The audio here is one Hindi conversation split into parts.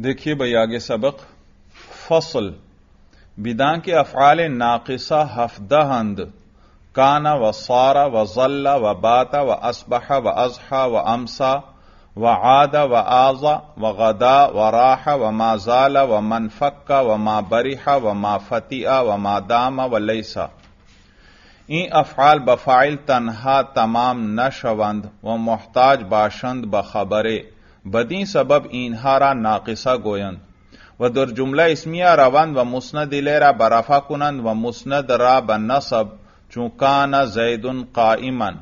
देखिए भाई आगे सबक फसल बिदा के अफाल नाकिसा हफ्दा हंद काना व सारा व जल्ला व बाता व असबह व अजहा व अमसा व आदा व आजा व गदा व राह व माजाला व मनफक्का व मा बरिहा व मा फतिया व मा दामा व लैसा ई अफाल बफाइल तनहा तमाम नशवंद व मोहताज बाशंद बखबरे बदी सबब इनहारा नाकिसा गोयन व दुर जुमला इसमिया रवान व मुस्नद इलेरा बराफा कुनंद व मुस्नद रा ब न सब चूका न का इमन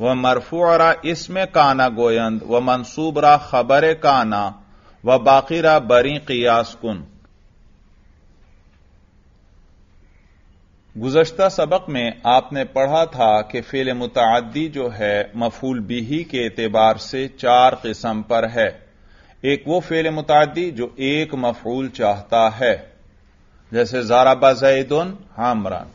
व मरफूरा इसमें काना गोयंद व मनसूबरा खबर काना व बाकी बरी कियास कुन गुजश्ता सबक में आपने पढ़ा था कि फेल मुतदी जो है मफूल बिही के एतबार से चार किस्म पर है एक वो फेल मुतदी जो एक मफूल चाहता है जैसे जाराबा जैदन हामरान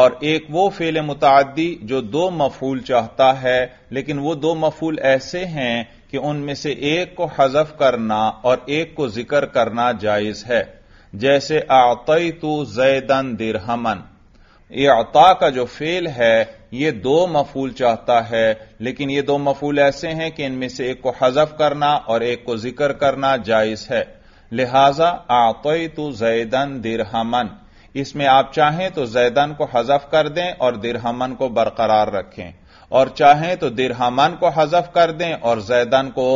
और एक वो फेल मुतदी जो दो मफूल चाहता है लेकिन वो दो मफूल ऐसे हैं कि उनमें से एक को हजफ करना और एक को जिक्र करना जायज है जैसे आतई तो जैदन दिरहमन अता का जो फेल है ये दो मफूल चाहता है लेकिन ये दो मफूल ऐसे हैं कि इनमें से एक को हजफ करना और एक को जिक्र करना जायज है लिहाजा आतोई तो जैदन दिरहमन इसमें आप चाहें तो जैदन को हजफ कर दें और दिरहमन को बरकरार रखें और चाहें तो दिरहमन को हजफ कर दें और जैदन को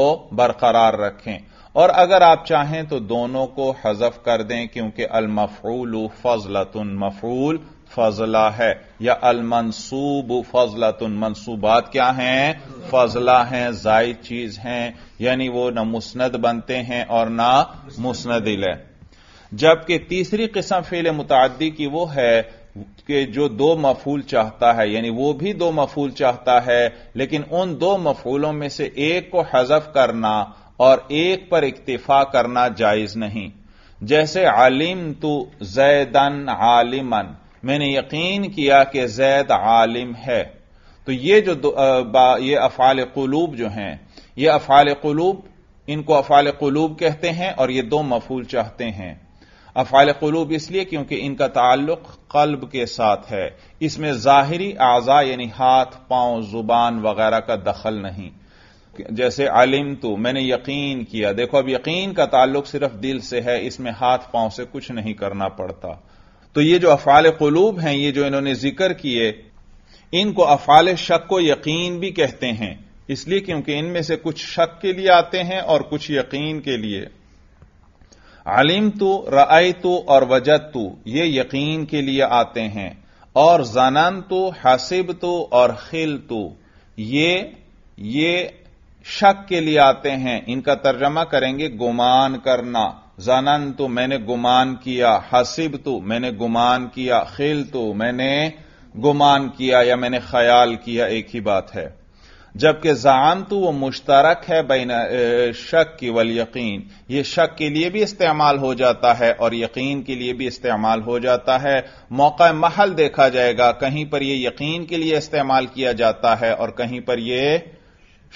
बरकरार रखें और अगर आप चाहें तो दोनों को हजफ कर दें क्योंकि अलमफूल फजलतुन मफूल फजला है या अलमनसूब तुन मनसूबात क्या हैं फजला हैं जायद चीज हैं यानी वो ना मुस्ंद बनते हैं और ना मुस्ंदिल है जबकि तीसरी किस्म फेल मुतदी की वो है कि जो दो मफूल चाहता है यानी वो भी दो मफूल चाहता है लेकिन उन दो मफूलों में से एक को हजफ करना और एक पर इक्तफा करना जायज नहीं जैसे आलिम तो जैदन आलिमन मैंने यकीन किया कि जैद आलिम है तो ये जो ये अफाल कलूब जो हैं ये अफाल कलूब इनको अफाल कलूब कहते हैं और ये दो मफूल चाहते हैं अफाल कलूब इसलिए क्योंकि इनका ताल्लुक कल्ब के साथ है इसमें जाहिरी आजा यानी हाथ पांव जुबान वगैरह का दखल नहीं जैसे आलिम तो मैंने यकीन किया देखो अब यकीन का ताल्लुक सिर्फ दिल से है इसमें हाथ पांव से कुछ नहीं करना पड़ता तो ये जो अफाल कलूब हैं ये जो इन्होंने जिक्र किए इनको अफाल शक को यकीन भी कहते हैं इसलिए क्योंकि इनमें से कुछ शक के लिए आते हैं और कुछ यकीन के लिए आलिम तो रई तो और वजत तो ये यकीन के लिए आते हैं और जानान तो हासिब तो और खिल तो ये ये शक के लिए आते हैं इनका तर्जमा करेंगे गुमान करना जानन तो मैंने गुमान किया हसीब तो मैंने गुमान किया खेल तो मैंने गुमान किया या मैंने ख्याल किया एक ही बात है जबकि जान तो वह मुश्तरक है बैन शक की वल यकीन यह शक के लिए भी इस्तेमाल हो जाता है और यकीन के लिए भी इस्तेमाल हो जाता है मौका महल देखा जाएगा कहीं पर यह यकीन के लिए इस्तेमाल किया जाता है और कहीं पर यह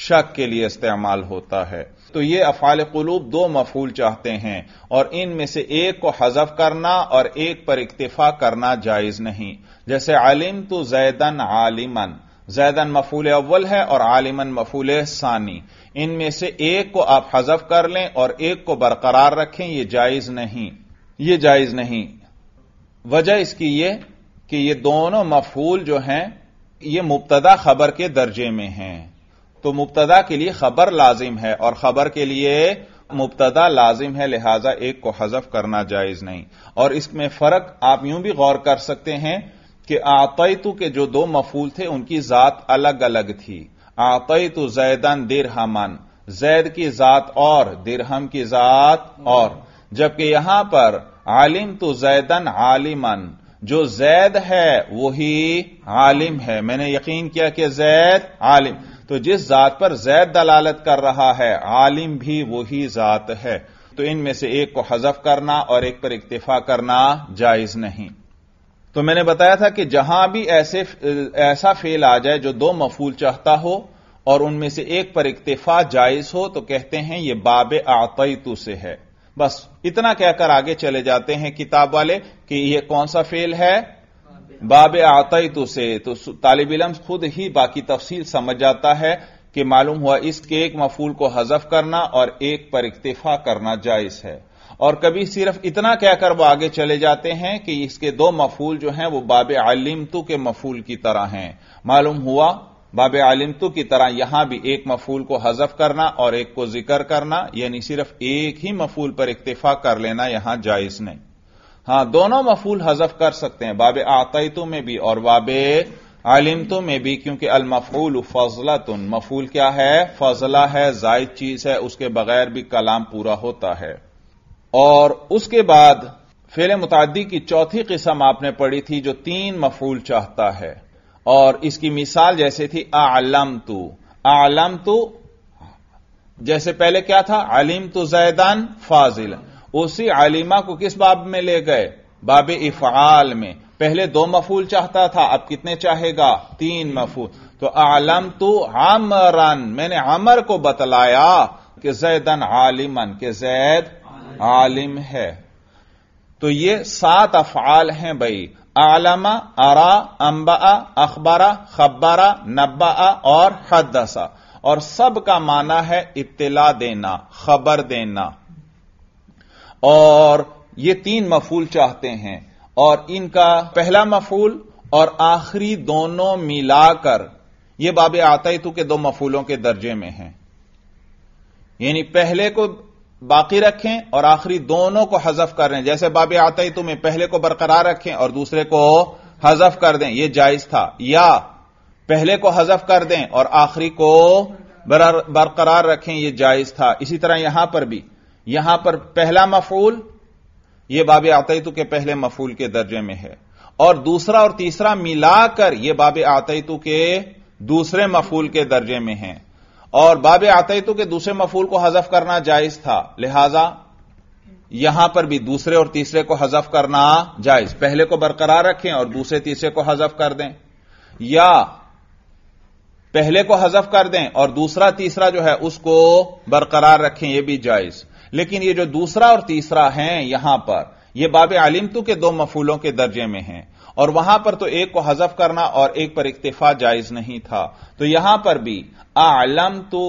शक के लिए इस्तेमाल होता है तो ये अफाल कलूब दो मफूल चाहते हैं और इनमें से एक को हजफ करना और एक पर इक्तफा करना जायज नहीं जैसे आलिम तो जैदन आलिमन जैदन मफूल अव्वल है और आलिमन मफूल सानी इनमें से एक को आप हजफ कर लें और एक को बरकरार रखें यह जायज नहीं ये जायज नहीं वजह इसकी यह कि ये दोनों मफूल जो हैं ये मुबतदा खबर के दर्जे में हैं तो मुबतदा के लिए खबर लाजिम है और खबर के लिए मुबतदा लाजिम है लिहाजा एक को हजफ करना जायज नहीं और इसमें फर्क आप यूं भी गौर कर सकते हैं कि आतु के जो दो मफूल थे उनकी जात अलग अलग थी आतयतु जैदन दिरहमन जैद की जात और दिरहम की जात और जबकि यहां पर आलिम तो जैदन आलिमन जो जैद है वही आलिम है मैंने यकीन किया कि जैद आलिम तो जिस जात पर जैद दलालत कर रहा है आलिम भी वही जात है तो इनमें से एक को हजफ करना और एक पर इक्तफा करना जायज नहीं तो मैंने बताया था कि जहां भी ऐसे ऐसा फेल आ जाए जो दो मफूल चाहता हो और उनमें से एक पर इक्तफा जायज हो तो कहते हैं यह बाब आतईतु से है बस इतना कहकर आगे चले जाते हैं किताब वाले कि यह कौन सा फेल है बाब आतई तो से तो तालब इलम खुद ही बाकी तफसील समझ जाता है कि मालूम हुआ इसके एक मफूल को हजफ करना और एक पर इतफा करना जायज है और कभी सिर्फ इतना कहकर वो आगे चले जाते हैं कि इसके दो मफूल जो हैं वो बाब आलिमतु के मफूल की तरह हैं मालूम हुआ बाब आलिमतु की तरह यहां भी एक मफूल को हजफ करना और एक को जिक्र करना यानी सिर्फ एक ही मफूल पर इतफा कर लेना यहां जायज नहीं हां दोनों मफूल हजफ कर सकते हैं बाब आतयतु में भी और बाब आलिमतु में भी क्योंकि अलमफूल फजला तुन मफूल क्या है फजला है जायद चीज है उसके बगैर भी कलाम पूरा होता है और उसके बाद फेल मुतादी की चौथी किस्म आपने पढ़ी थी जो तीन मफूल चाहता है और इसकी मिसाल जैसे थी आलम तु आलम तु जैसे पहले क्या था अलिम तो जैदान फाजिलन उसी आलिमा को किस बाब में ले गए बाब इफ़ाल में पहले दो मफूल चाहता था अब कितने चाहेगा तीन मफूल तो आलम तो आमरन मैंने अमर को बतलाया कि जैदन आलिमन के जैद आलिम है तो ये सात अफाल हैं भाई आलमा अरा अंबा अखबारा खबरा नब्बा और हदसा और सब का माना है इब्तला देना खबर देना और ये तीन मफूल चाहते हैं और इनका पहला मफूल और आखिरी दोनों मिलाकर ये बाबे आतयतु के दो मफूलों के दर्जे में हैं यानी पहले को बाकी रखें और आखिरी दोनों को हजफ कर दें जैसे बाबे आतयतु में पहले को बरकरार रखें और दूसरे को हजफ कर दें यह जायज था या पहले को हजफ कर दें और आखिरी को बरकरार रखें यह जायज था इसी तरह यहां पर भी यहां पर पहला मफूल यह बाब आतैतु के पहले मफूल के दर्जे में है और दूसरा और तीसरा मिलाकर यह बाब आतैतु के दूसरे मफूल के दर्जे में है और बाब आतैतु के दूसरे मफूल को हजफ करना जायज था लिहाजा यहां पर भी दूसरे और तीसरे को हजफ करना जायज पहले को बरकरार रखें और दूसरे तीसरे को हजफ कर दें या पहले को हजफ कर दें और दूसरा तीसरा जो है उसको बरकरार रखें यह भी जायज लेकिन ये जो दूसरा और तीसरा हैं यहां पर यह बाब आलिमतु के दो मफूलों के दर्जे में हैं और वहां पर तो एक को हजफ करना और एक पर इक्तफा जायज नहीं था तो यहां पर भी आलम तो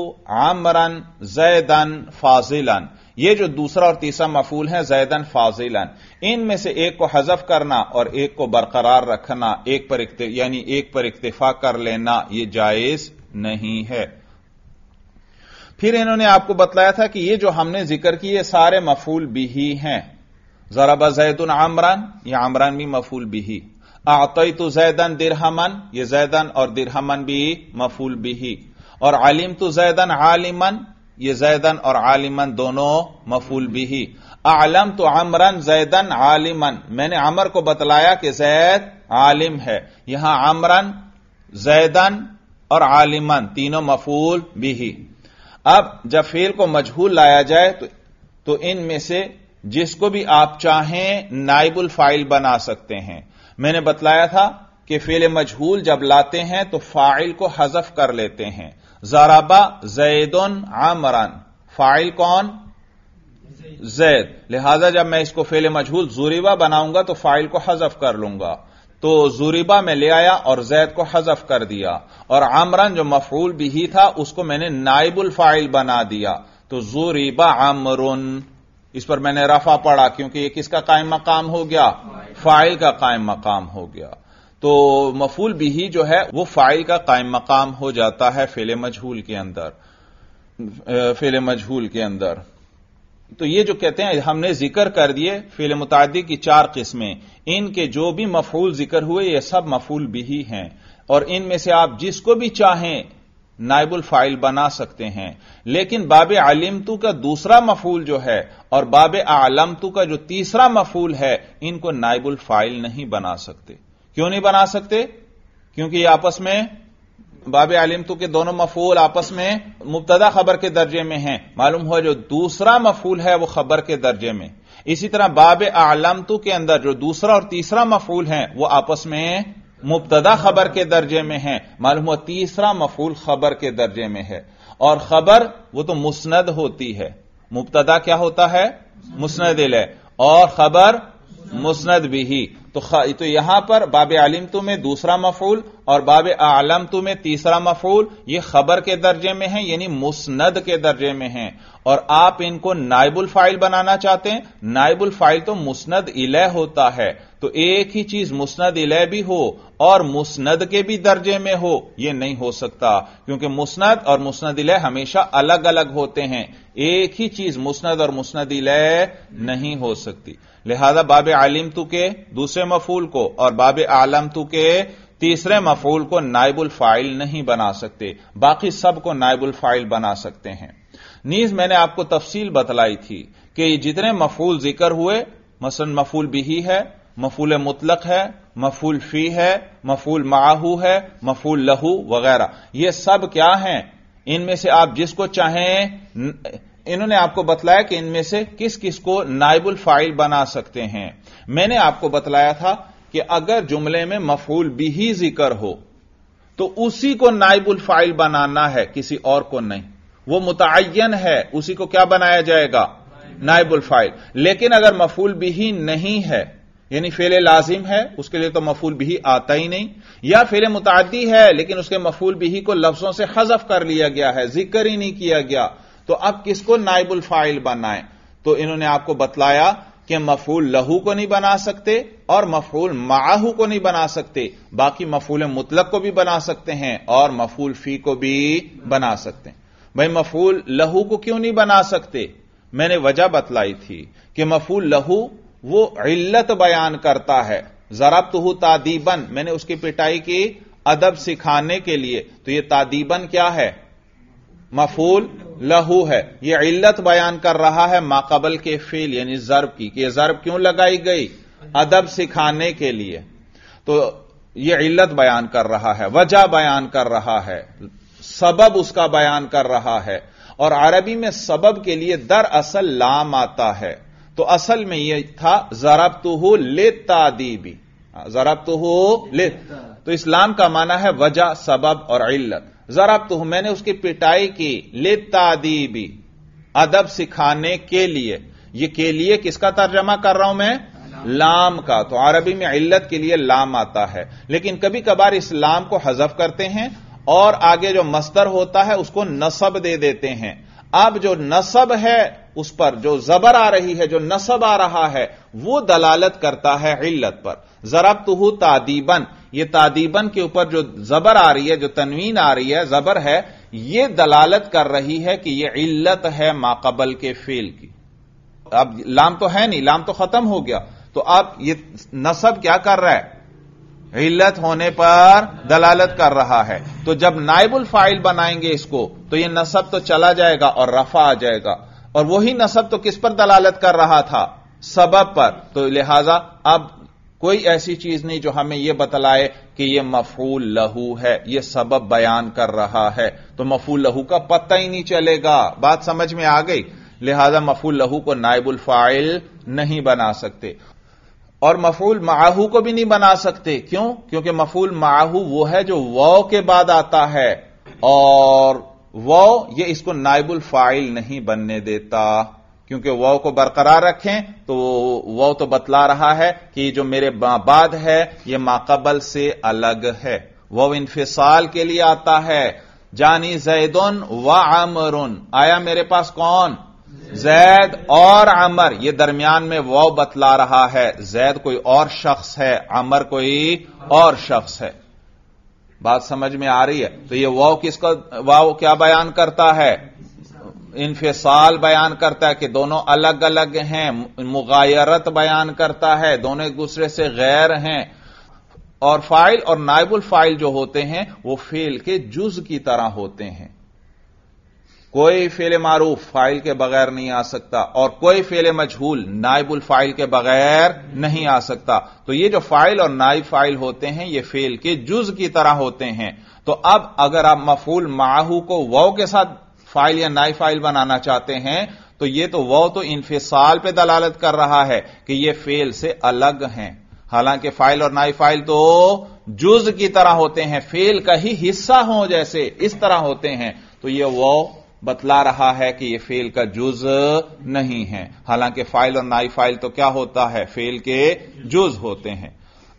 आमरन जैदन फाजिलन ये जो दूसरा और तीसरा मफूल है जैदन फाजिलन इनमें से एक को हजफ करना और एक को बरकरार रखना एक पर यानी एक पर इक्तफा कर लेना यह जायज नहीं है फिर इन्होंने आपको बतलाया था कि ये जो हमने जिक्र की ये सारे मफूल ही हैं बैद उन आमरान या आमरान भी मफूल बिही आतई तो जैदन दिरहमन ये जैदन और दिरहमन भी मफूल ही और आलिम तो जैदन आलिमन ये जैदन और आलिमन दोनों मफूल बिही आलम तो आमरन जैदन आलिमन मैंने अमर को बतलाया कि जैद आलिम है यहां आमरन जैदन और आलिमन तीनों मफूल ही अब जब फेल को मजहूल लाया जाए तो, तो इनमें से जिसको भी आप चाहें नाइबुल फाइल बना सकते हैं मैंने बतलाया था कि फेल मजहूल जब लाते हैं तो फाइल को हजफ कर लेते हैं जराबा उन आमरान फाइल कौन जैद लिहाजा जब मैं इसको फेल मजहूल जुरीवा बनाऊंगा तो फाइल को हजफ कर लूंगा तो जूरीबा में ले आया और जैद को हजफ कर दिया और आमरन जो मफरूल भी ही था उसको मैंने नाइबुल फाइल बना दिया तो जूरीबा आमरुन इस पर मैंने रफा पढ़ा क्योंकि ये किसका कायम मकाम हो गया फाइल का कायम मकाम हो गया तो मफूल बिही जो है वो फाइल का कायम मकाम हो जाता है फेले मजहूल के अंदर फेले मजहूल के अंदर तो ये जो कहते हैं हमने जिक्र कर दिए फिल मुतादी की चार किस्में इनके जो भी मफूल जिक्र हुए ये सब मफूल भी ही हैं और इनमें से आप जिसको भी चाहें नायबुल फाइल बना सकते हैं लेकिन बाब आलिमतू का दूसरा मफूल जो है और बाब आलमतू का जो तीसरा मफूल है इनको नायबुल फाइल नहीं बना सकते क्यों नहीं बना सकते क्योंकि आपस में बाब आलिम तो के दोनों मफूल आपस में मुबतदा खबर के दर्जे में हैं मालूम हुआ जो दूसरा मफूल है वह खबर के दर्जे में इसी तरह बाब आलमतु के अंदर जो दूसरा और तीसरा मफूल है वह आपस में मुबतदा खबर के दर्जे में है मालूम हुआ तीसरा मफूल खबर के दर्जे में है और खबर वो तो मुस्ंद होती है मुबतदा क्या होता है मुस्ंद है और खबर मुस्नद बिही तो तो यहां पर बाब आलिम तु में दूसरा मफूल और बाब आलम तु में तीसरा मफूल ये खबर के दर्जे में है यानी मुस्नद के दर्जे में है और आप इनको नायबुल फाइल बनाना चाहते हैं नायबुल फाइल तो मुस्नद इलह होता है तो एक ही चीज मुस्नद इलह भी हो और मुस्नद के भी दर्जे में हो यह नहीं हो सकता क्योंकि मुस्नद और मुस्नद इलह हमेशा अलग अलग होते हैं एक ही चीज मुस्नद और मुस्नद इलह नहीं हो सकती लिहाजा बाब आलिम तू के दूसरे मफूल को और बाब आलम तू के तीसरे मफूल को नायबुल फाइल नहीं बना सकते बाकी सब को नायबुल फाइल बना सकते हैं नीज मैंने आपको तफसील बतलाई थी कि जितने मफूल जिक्र हुए मसन मफूल बिही है मफूल मुतलक है मफूल फी है मफूल माहू है मफूल लहू वगैरह ये सब क्या हैं इनमें से आप जिसको चाहें इन्होंने आपको बतलाया कि इनमें से किस किस को नाइबुल फाइल बना सकते हैं मैंने आपको बतलाया था कि अगर जुमले में मफूल भी ही जिक्र हो तो उसी को नाइबुल फाइल बनाना है किसी और को नहीं वो मुतन है उसी को क्या बनाया जाएगा नाइबुल फाइल लेकिन अगर मफूल भी ही नहीं है यानी फेले लाजिम है उसके लिए तो मफूल भी आता ही नहीं या फेले मुतादी है लेकिन उसके मफूल भी को लफ्जों से हजफ कर लिया गया है जिक्र ही नहीं किया गया तो अब किसको नाइबुल फाइल बनाए तो इन्होंने आपको बतलाया कि मफूल लहू को नहीं बना सकते और मफूल माहू को नहीं बना सकते बाकी मफूल मुतलक को भी बना सकते हैं और मफूल फी को भी बना सकते हैं भाई मफूल लहू को क्यों नहीं बना सकते मैंने वजह बतलाई थी कि मफूल लहू वो इल्लत बयान करता है जरब तो तादीबन मैंने उसकी पिटाई की अदब सिखाने के लिए तो यह तादीबन क्या है मफूल लहू है यह इल्लत बयान कर रहा है माकबल के फेल यानी जर्ब की कि यह जर्ब क्यों लगाई गई अदब सिखाने के लिए तो यह इल्लत बयान कर रहा है वजह बयान कर रहा है सबब उसका बयान कर रहा है और अरबी में सबब के लिए दर असल लाम आता है तो असल में यह था जरब तो ले तादीबी जरब तो ले तो इस्लाम का माना है वजह सबब और इल्लत जरब तो मैंने उसकी पिटाई की लेतादीबी अदब सिखाने के लिए ये के लिए किसका तर्जमा कर रहा हूं मैं लाम का तो अरबी में इल्लत के लिए लाम आता है लेकिन कभी कभार इस लाम को हजफ करते हैं और आगे जो मस्तर होता है उसको नसब दे देते हैं अब जो नसब है उस पर जो जबर आ रही है जो नसब आ रहा है वो दलालत करता है इल्लत पर जरब हूं तादीबन ये तादीबन के ऊपर जो जबर आ रही है जो तनवीन आ रही है जबर है ये दलालत कर रही है कि यह इल्लत है माकबल के फेल की अब लाम तो है नहीं लाम तो खत्म हो गया तो अब ये नसब क्या कर रहा है इल्लत होने पर दलालत कर रहा है तो जब नाइबुल फाइल बनाएंगे इसको तो यह नसब तो चला जाएगा और रफा आ जाएगा और वही नसब तो किस पर दलालत कर रहा था सबब पर तो लिहाजा अब कोई ऐसी चीज नहीं जो हमें यह बतलाए कि यह मफूल लहू है यह सबब बयान कर रहा है तो मफूल लहू का पता ही नहीं चलेगा बात समझ में आ गई लिहाजा मफूल लहू को नायबुल फाइल नहीं बना सकते और मफूल माहू को भी नहीं बना सकते क्यों क्योंकि मफूल माहू वो है जो वौ के बाद आता है और वह ये इसको नाइबुल फाइल नहीं बनने देता क्योंकि वौ को बरकरार रखें तो वह तो बतला रहा है कि जो मेरे बाद है ये माकबल से अलग है वह इनफिसाल के लिए आता है जानी जैदन व उन आया मेरे पास कौन जैद और अमर ये दरमियान में वह बतला रहा है जैद कोई और शख्स है अमर कोई और शख्स है बात समझ में आ रही है तो ये वाव किसका वाव क्या बयान करता है इनफिसाल बयान करता है कि दोनों अलग अलग हैं मुगायरत बयान करता है दोनों एक दूसरे से गैर हैं और फाइल और नायबुल फाइल जो होते हैं वो फेल के जुज की तरह होते हैं कोई फेले मारूफ फाइल के बगैर नहीं आ सकता और कोई फेले मजहूल नाइबुल फाइल के बगैर नहीं आ सकता तो ये जो फाइल और नाइब फाइल होते हैं ये फेल के जुज की तरह होते हैं तो अब अगर आप मफूल माहू को वव के साथ फाइल या नाई फाइल बनाना चाहते हैं तो ये तो वह तो इन्फिसाल पे दलालत कर रहा है कि ये फेल से अलग हैं हालांकि फाइल और नाई फाइल तो जुज की तरह होते हैं फेल का ही हिस्सा हो जैसे इस तरह होते हैं तो ये वह बतला रहा है कि यह फेल का जुज नहीं है हालांकि फाइल और नाई फाइल तो क्या होता है फेल के जुज होते हैं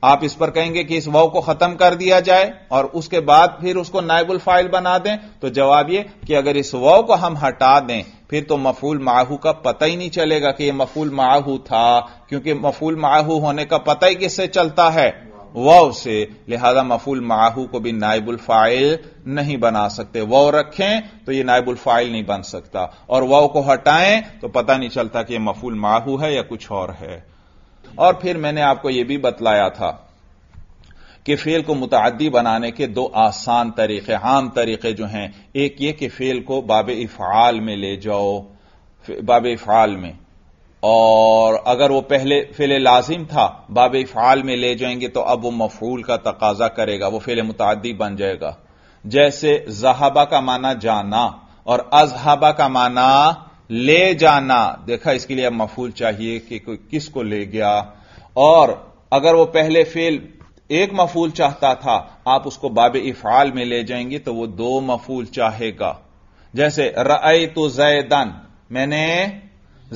आप इस पर कहेंगे कि इस वाव को खत्म कर दिया जाए और उसके बाद फिर उसको नायबुल फाइल बना दें तो जवाब यह कि अगर इस वाव को हम हटा दें फिर तो मफूल माहू का पता ही नहीं चलेगा कि यह मफूल माहू था क्योंकि मफूल माहू होने का पता ही किससे चलता है वाव से लिहाजा मफूल माहू को भी नायबुल फाइल नहीं बना सकते वाव रखें तो ये नायबुल फाइल नहीं बन सकता और वाव को हटाएं तो पता नहीं चलता कि यह मफूल माहू है या कुछ और है और फिर मैंने आपको यह भी बतलाया था कि फेल को मुतदी बनाने के दो आसान तरीके आम तरीके जो हैं एक ये कि फेल को बाब इफ़ाल में ले जाओ बाब इफ़ाल में और अगर वो पहले फिले लाजिम था बाब इफ़ाल में ले जाएंगे तो अब वो मफूल का तकाजा करेगा वो फिले मुतादी बन जाएगा जैसे जहाबा का माना जाना और अजहाबा का माना ले जाना देखा इसके लिए अब मफूल चाहिए कि कोई किसको ले गया और अगर वो पहले फेल एक मफूल चाहता था आप उसको बाब इफ़ाल में ले जाएंगे तो वो दो मफूल चाहेगा जैसे रई तो जैदन मैंने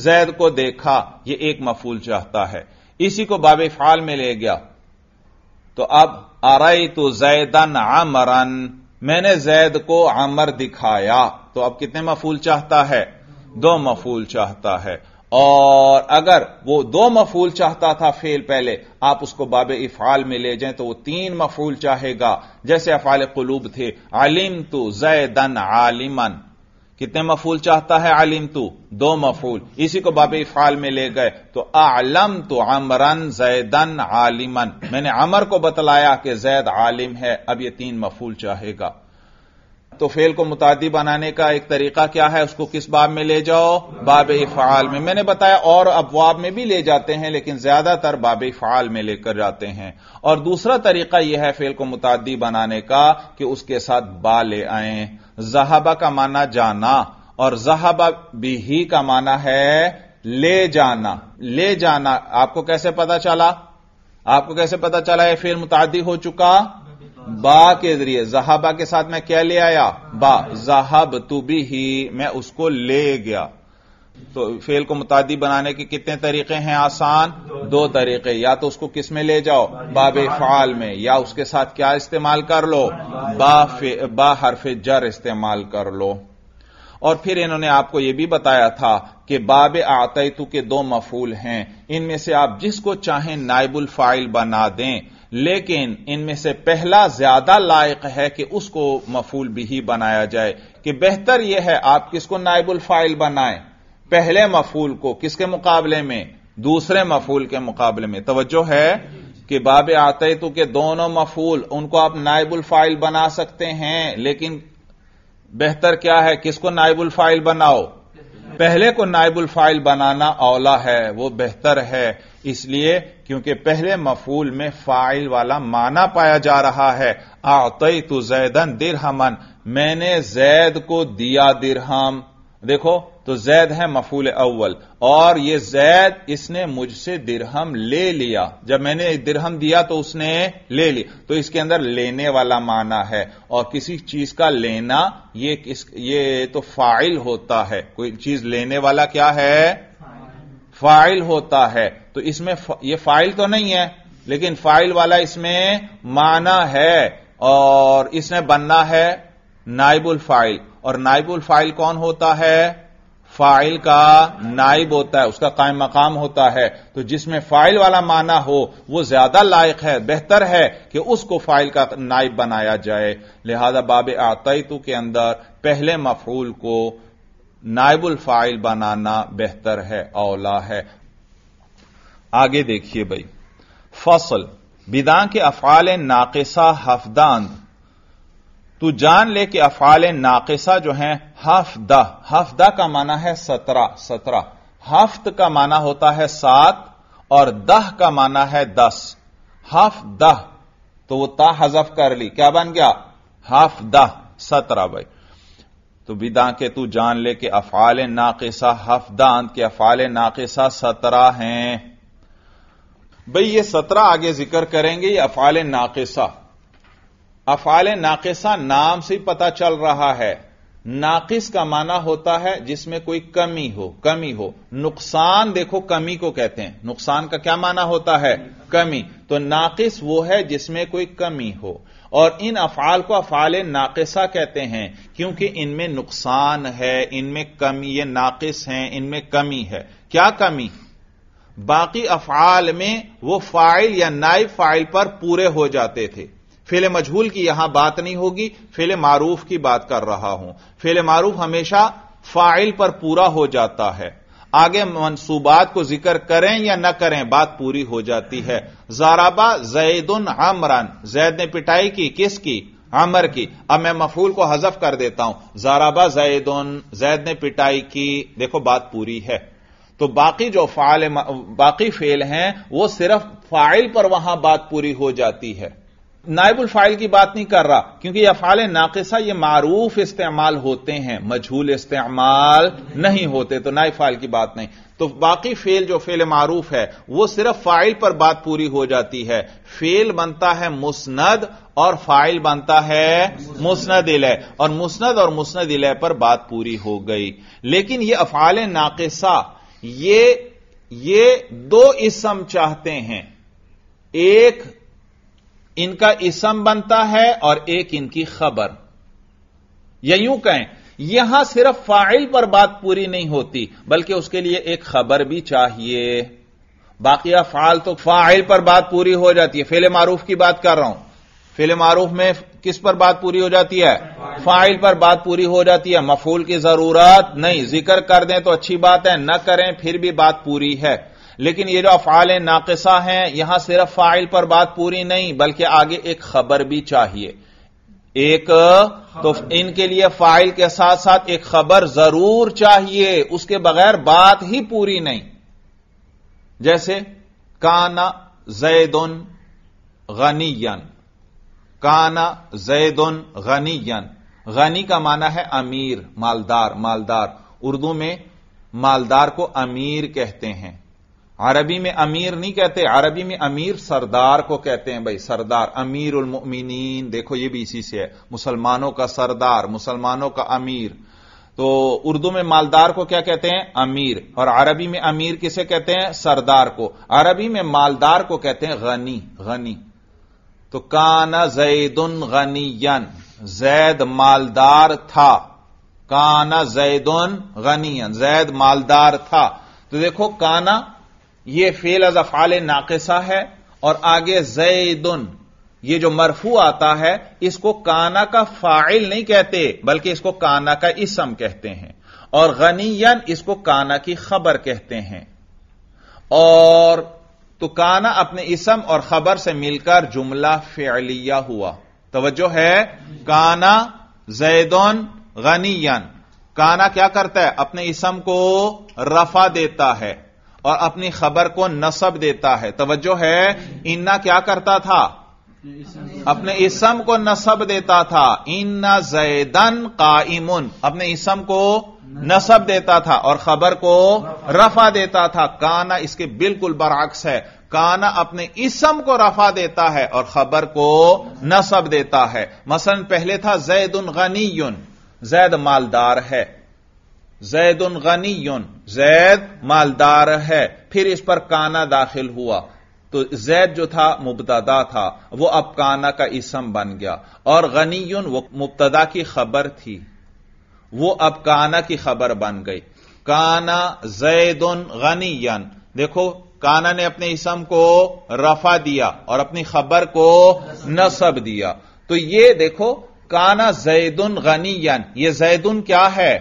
जैद को देखा ये एक मफूल चाहता है इसी को बाब फाल में ले गया तो अब आरई तो जैदन आमरन मैंने जैद को आमर दिखाया तो अब कितने मफूल चाहता है दो मफूल चाहता है और अगर वो दो मफूल चाहता था फेल पहले आप उसको बाब इफाल में ले जाएं तो वो तीन मफूल चाहेगा जैसे अफाल कलूब थे आलिम तो जैदन आलिमन कितने मफूल चाहता है आलिम तू दो मफूल इसी को बाबे फाल में ले गए तो आलम तो अमरन जैदन आलिमन मैंने अमर को बतलाया कि जैद आलिम है अब यह तीन मफूल चाहेगा तो फेल को मुतादी बनाने का एक तरीका क्या है उसको किस बाब में ले जाओ बाब इफ़ाल में मैंने बताया और अबवाब में भी ले जाते हैं लेकिन ज्यादातर बाब इफ़ाल में लेकर जाते हैं और दूसरा तरीका यह है फेल को मुतादी बनाने का कि उसके साथ बा ले आए जहाबा का माना जाना और जहाबा बिही का माना है ले जाना ले जाना आपको कैसे पता चला आपको कैसे पता चला यह फेल मुतादी हो चुका बा के जरिए जहाबा के साथ मैं क्या ले आया बा जहाब तू भी ही मैं उसको ले गया तो फेल को मुतादी बनाने के कितने तरीके हैं आसान दो तरीके या तो उसको किस में ले जाओ बाबे फाल में या उसके साथ क्या इस्तेमाल कर लो बा बा हरफ जर इस्तेमाल कर लो और फिर इन्होंने आपको यह भी बताया था कि बाब आतयतु के दो मफूल हैं इनमें से आप जिसको चाहें नाइबुल फाइल बना दें लेकिन इनमें से पहला ज्यादा लायक है कि उसको मफूल भी ही बनाया जाए कि बेहतर यह है आप किसको नायबुल फाइल बनाएं पहले मफूल को किसके मुकाबले में दूसरे मफूल के मुकाबले में तवज्जो है कि बाब आते तो के दोनों मफूल उनको आप नायबुल फाइल बना सकते हैं लेकिन बेहतर क्या है किसको नायबुल फाइल बनाओ पहले को नायबुल फाइल बनाना औला है वो बेहतर है इसलिए क्योंकि पहले मफूल में फाइल वाला माना पाया जा रहा है आतई तु जैदन दिरहमन मैंने जैद को दिया दिरहम देखो तो जैद है मफूल अव्वल और ये जैद इसने मुझसे दिरहम ले लिया जब मैंने दिरहम दिया तो उसने ले ली तो इसके अंदर लेने वाला माना है और किसी चीज का लेना ये किस ये तो फाइल होता है कोई चीज लेने वाला क्या है फाइल होता है तो इसमें ये फाइल तो नहीं है लेकिन फाइल वाला इसमें माना है और इसने बनना है नाइबुल फाइल और नाइबुल फाइल कौन होता है फाइल का नाइब होता है उसका कायम मकाम होता है तो जिसमें फाइल वाला माना हो वो ज्यादा लायक है बेहतर है कि उसको फाइल का नाइब बनाया जाए लिहाजा बाब आतई के अंदर पहले मफूल को नायबुल फाइल बनाना बेहतर है औला है आगे देखिए भाई फसल बिदा के अफाल नाकेसा हफदान तू जान ले कि अफाल नाकेसा जो है हफदा हफदा का माना है सत्रह सत्रह हफ्त का माना होता है सात और दह का माना है दस हफ दह तो वो ता हजफ कर ली क्या बन गया हफ दह सत्रह भाई तो बिदा के तू जान ले कि अफाल नाकिसा हफदान के अफाल नाकिसा सत्रह हैं भाई ये सत्रह आगे जिक्र करेंगे ये अफाल नाकिसा अफाल नाकिसा नाम से ही पता चल रहा है नाकिस का माना होता है जिसमें कोई कमी हो कमी हो नुकसान देखो कमी को कहते हैं नुकसान का क्या माना होता है कमी तो नाकिस वो है जिसमें कोई कमी हो और इन अफाल को अफाल नाकसा कहते हैं क्योंकि इनमें नुकसान है इनमें कमी ये नाकिस हैं इनमें कमी है क्या कमी बाकी अफाल में वो फाइल या नाइब फाइल पर पूरे हो जाते थे फेल मजहूल की यहां बात नहीं होगी फेल मारूफ की बात कर रहा हूं फेल मारूफ हमेशा फाइल पर पूरा हो जाता है आगे मनसूबात को जिक्र करें या न करें बात पूरी हो जाती है जाराबा उन आमरान जैद ने पिटाई की किसकी आमर की अब मैं मफूल को हजफ कर देता हूं जाराबा जैदुन जैद ने पिटाई की देखो बात पूरी है तो बाकी जो फाल बाकी फेल हैं वो सिर्फ फाइल पर वहां बात पूरी हो जाती है नायबुल फाइल की बात नहीं कर रहा क्योंकि अफाल नाकिसा ये मारूफ इस्तेमाल होते हैं मजहूल इस्तेमाल नहीं होते तो नायब फाइल की बात नहीं तो बाकी फेल जो फेल मारूफ है वो सिर्फ फाइल पर बात पूरी हो जाती है फेल बनता है मुस्नद और फाइल बनता है मुस्नद इलय और मुस्नद और मुस्नद इलय पर बात पूरी हो गई लेकिन ये अफाल नाकिसा ये ये दो इसम चाहते हैं एक इनका इसम बनता है और एक इनकी खबर या यूं कहें यहां सिर्फ फाइल पर बात पूरी नहीं होती बल्कि उसके लिए एक खबर भी चाहिए बाकी फाल तो फाइल पर बात पूरी हो जाती है फेले मारूफ की बात कर रहा हूं फेले मारूफ में किस पर बात पूरी हो जाती है फाइल पर बात पूरी हो जाती है मफूल की जरूरत नहीं जिक्र कर दें तो अच्छी बात है न करें फिर भी बात पूरी है लेकिन ये जो अफाल नाकसा हैं यहां सिर्फ फाइल पर बात पूरी नहीं बल्कि आगे एक खबर भी चाहिए एक तो इनके लिए फाइल के साथ साथ एक खबर जरूर चाहिए उसके बगैर बात ही पूरी नहीं जैसे काना जैदन गनीयन काना जैदन गनीयन गनी का माना है अमीर मालदार मालदार उर्दू में मालदार को अमीर कहते हैं अरबी में अमीर नहीं कहते अरबी में अमीर सरदार को कहते हैं भाई सरदार अमीर उलमिन देखो ये भी इसी से है मुसलमानों का सरदार मुसलमानों का अमीर तो उर्दू में मालदार को क्या कहते हैं अमीर और अरबी में अमीर किसे कहते हैं सरदार को अरबी में मालदार को कहते हैं गनी गनी तो काना जैदुन गनीयन जैद मालदार था काना जैदुन गनीयन जैद मालदार था तो देखो काना यह फेल अज अफाल नाकसा है और आगे जैदन ये जो मरफू आता है इसको काना का फाइल नहीं कहते बल्कि इसको काना का इसम कहते हैं और गनीयन इसको काना की खबर कहते हैं और तो काना अपने इसम और खबर से मिलकर जुमला फेलिया हुआ तोज्जो है काना जैदन गनीयन काना क्या करता है अपने इसम को रफा देता है और अपनी खबर को नसब देता है तवज्जो है इन्ना क्या करता था अपने इसम को नसब देता था इन्ना जैदन काइमुन अपने इसम को नसब देता था और खबर को रफा देता था काना इसके बिल्कुल बरक्स है काना अपने इसम को रफा देता है और खबर को नसब देता है मसलन पहले था जैद उन गनीयुन जैद मालदार है जैद उन गनी जैद मालदार है फिर इस पर काना दाखिल हुआ तो जैद जो था मुबतदा था वो अब काना का इसम बन गया और गनी वो मुबतदा की खबर थी वो अब काना की खबर बन गई काना जैद उन गनी देखो काना ने अपने इसम को रफा दिया और अपनी खबर को नसब दिया तो ये देखो काना जैदुन गनी ये जैदुन क्या है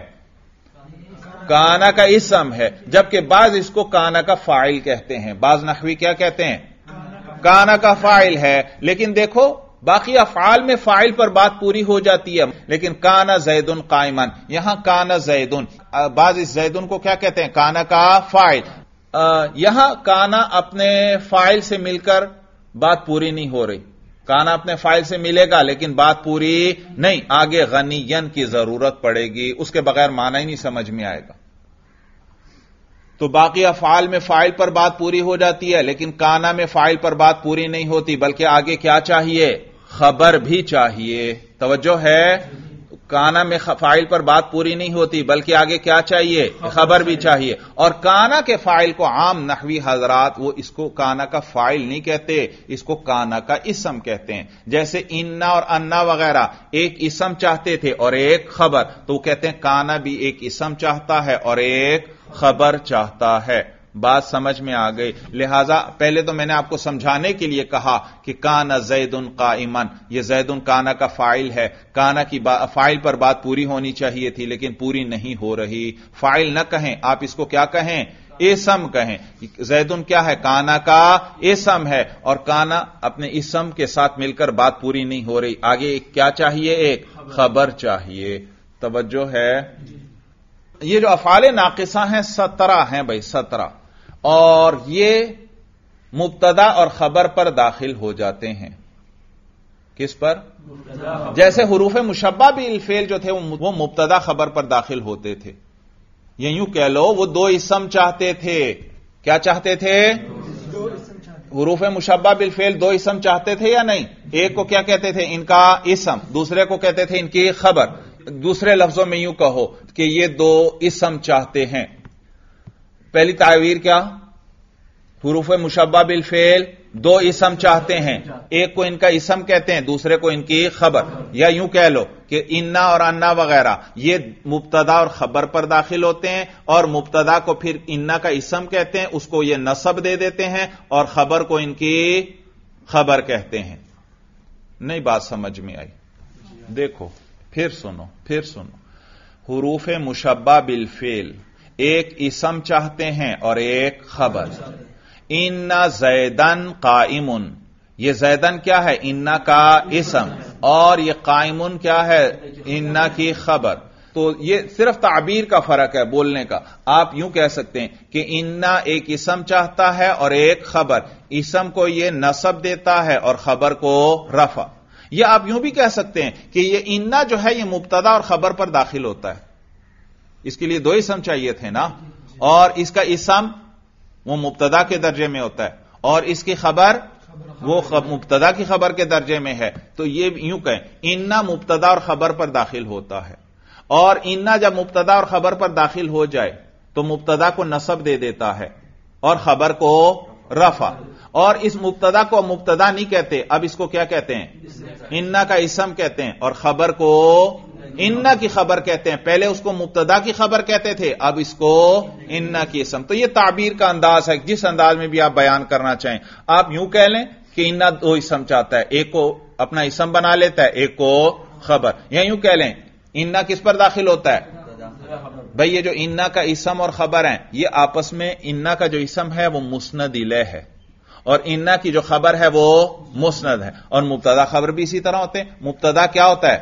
काना का इसम है जबकि बाज इसको काना का फाइल कहते हैं बाज नखवी क्या कहते हैं काना का फाइल है लेकिन देखो बाकी अफाल में फाइल पर बात पूरी हो जाती है लेकिन काना जैदन कायमन यहां काना जैदन बाज इस जैदुन को क्या कहते हैं काना का फाइल यहां काना अपने फाइल से मिलकर बात पूरी नहीं हो रही कान अपने फाइल से मिलेगा लेकिन बात पूरी नहीं आगे गनीयन की जरूरत पड़ेगी उसके बगैर माना ही नहीं समझ में आएगा तो बाकी अफाल में फाइल पर बात पूरी हो जाती है लेकिन काना में फाइल पर बात पूरी नहीं होती बल्कि आगे क्या चाहिए खबर भी चाहिए तवज्जो है काना में फाइल पर बात पूरी नहीं होती बल्कि आगे क्या चाहिए खबर भी चाहिए और काना के फाइल को आम नहवी हजरात वो इसको काना का फाइल नहीं कहते इसको काना का इसम कहते हैं जैसे इन्ना और अन्ना वगैरह एक इसम चाहते थे और एक खबर तो कहते हैं काना भी एक इसम चाहता है और एक खबर चाहता है बात समझ में आ गई लिहाजा पहले तो मैंने आपको समझाने के लिए कहा कि काना जैदन का इमन यह जैदन काना का फाइल है काना की फाइल पर बात पूरी होनी चाहिए थी लेकिन पूरी नहीं हो रही फाइल न कहें आप इसको क्या कहें एसम कहें जैदुन क्या है काना का एसम है और काना अपने इसम के साथ मिलकर बात पूरी नहीं हो रही आगे क्या चाहिए एक खबर चाहिए तवज्जो है ये जो अफाले नाकिसा हैं सत्रह हैं भाई सत्रह और ये मुबतदा और खबर पर दाखिल हो जाते हैं किस पर जैसे हरूफ मुशबा भी इल्फेल जो थे वो मुबतदा खबर पर दाखिल होते थे ये यूं कह लो वो दो इसम चाहते थे क्या चाहते थे हरूफ मुशबा बिलफेल दो इसम चाहते थे या नहीं एक को क्या कहते थे इनका इसम दूसरे को कहते थे इनकी खबर दूसरे लफ्जों में यूं कहो कि ये दो इसम चाहते हैं पहली तावीर क्या हरूफ मुशबा बिल फेल दो इसम चाहते हैं एक को इनका इसम कहते हैं दूसरे को इनकी खबर या यूं कह लो कि इन्ना और अन्ना वगैरह ये मुबतदा और खबर पर दाखिल होते हैं और मुबतदा को फिर इन्ना का इसम कहते हैं उसको ये नसब दे देते हैं और खबर को इनकी खबर कहते हैं नहीं बात समझ में आई देखो फिर सुनो फिर सुनो हरूफ मुशबा बिल फेल एक इसम चाहते हैं और एक खबर इन्ना जैदन कायमुन ये जैदन क्या है इन्ना का इसम और ये कायमुन क्या है इन्ना की खबर तो ये सिर्फ ताबीर का फर्क है बोलने का आप यूं कह सकते हैं कि इन्ना एक इसम चाहता है और एक खबर इसम को यह नसब देता है और खबर को रफा यह आप यूं भी कह सकते हैं कि यह इन्ना जो है यह मुबतदा और खबर पर दाखिल होता है इसके लिए दो इसम चाहिए थे ना और इसका इसम वो मुबतदा के दर्जे में होता है और इसकी खबर वो मुबतदा की खबर के दर्जे में है तो ये यूं कहें इन्ना मुबतदा और खबर पर दाखिल होता है और इन्ना जब मुबतदा और खबर पर दाखिल हो जाए तो मुबतदा को नसब दे देता है और खबर को रफा और इस मुबतदा को मुबतदा नहीं कहते अब इसको क्या कहते हैं इन्ना का इसम कहते हैं और खबर को इन्ना की खबर कहते हैं पहले उसको मुबतदा की खबर कहते थे अब इसको इन्ना की इसम तो यह ताबीर का अंदाज है जिस अंदाज में भी आप बयान करना चाहें आप यूं कह लें कि इन्ना दो इसम चाहता है एक को अपना इसम बना लेता है एक को खबर या यूं कह लें इन्ना किस पर दाखिल होता है भाई ये जो इन्ना का इसम और खबर है ये आपस में इन्ना का जो इसम है वो मुस्ंद इले है और इन्ना की जो खबर है वो मुस्ंद है और मुबतदा खबर भी इसी तरह होते हैं मुबतदा क्या होता है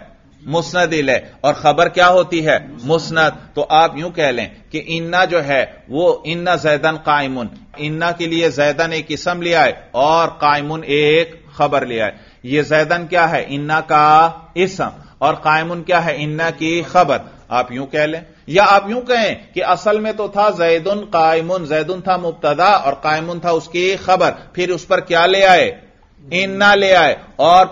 मुस्नद इल है और खबर क्या होती है मुस्नद तो आप यूं कह लें कि इन्ना जो है वो इन्ना जैदन कायमुन इन्ना के लिए जैदन एक इसम ले आए और कायमुन एक खबर ले आए ये जैदन क्या है इन्ना का इसम और कायमुन क्या है इन्ना की खबर आप यूं कह लें या आप यूं कहें कि असल में तो था जैदन कायमुन जैदन था मुबतदा और कायमुन था उसकी खबर फिर उस पर क्या ले आए इन्ना ले आए और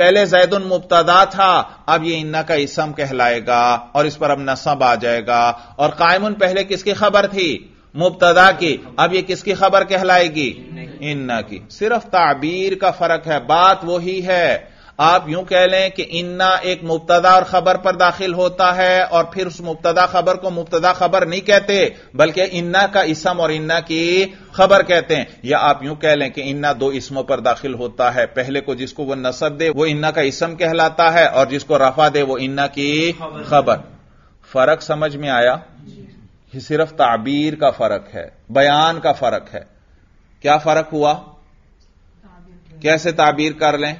पहले उन मुबतदा था अब ये इन्ना का इसम कहलाएगा और इस पर अब नसब आ जाएगा और कायमन पहले किसकी खबर थी मुबतदा की अब ये किसकी खबर कहलाएगी इन्ना की सिर्फ ताबीर का फर्क है बात वही है आप यूं कह लें कि इन्ना एक मुबतदा और खबर पर दाखिल होता है और फिर उस मुबतदा खबर को मुबतदा खबर नहीं कहते बल्कि इन्ना का इसम और इन्ना की खबर कहते हैं या आप यूं कह लें कि इन्ना दो इसमों पर दाखिल होता है पहले को जिसको वो नसब दे वो इन्ना का इसम कहलाता है और जिसको रफा दे वो इन्ना की खबर फर्क समझ में आया सिर्फ ताबीर का फर्क है बयान का फर्क है क्या फर्क हुआ कैसे ताबीर कर लें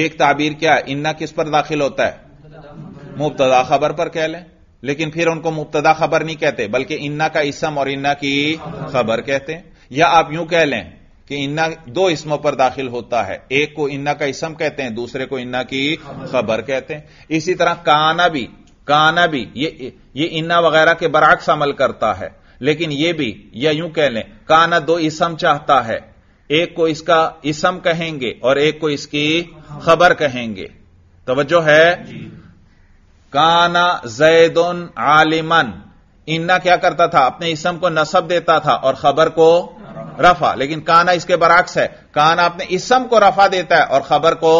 एक ताबीर क्या इन्ना किस पर दाखिल होता है मुबतदा खबर पर कह लें लेकिन फिर उनको मुबतदा खबर नहीं कहते बल्कि इन्ना का इसम और इन्ना की खबर कहते हैं या आप यूं कह लें कि इन्ना दो इसमों पर दाखिल होता है एक को इन्ना का इसम कहते हैं दूसरे को इन्ना की खबर कहते हैं इसी तरह काना भी काना भी ये ये इन्ना वगैरह के बरक्स अमल करता है लेकिन ये भी या यूं कह लें काना दो इसम चाहता है एक को इसका इसम कहेंगे और एक को इसकी खबर कहेंगे तोज्जो है काना जैदन आलिमन इन्ना क्या करता था अपने इसम को नसब देता था और खबर को रफा लेकिन काना इसके बरक्स है काना अपने इसम को रफा देता है और खबर को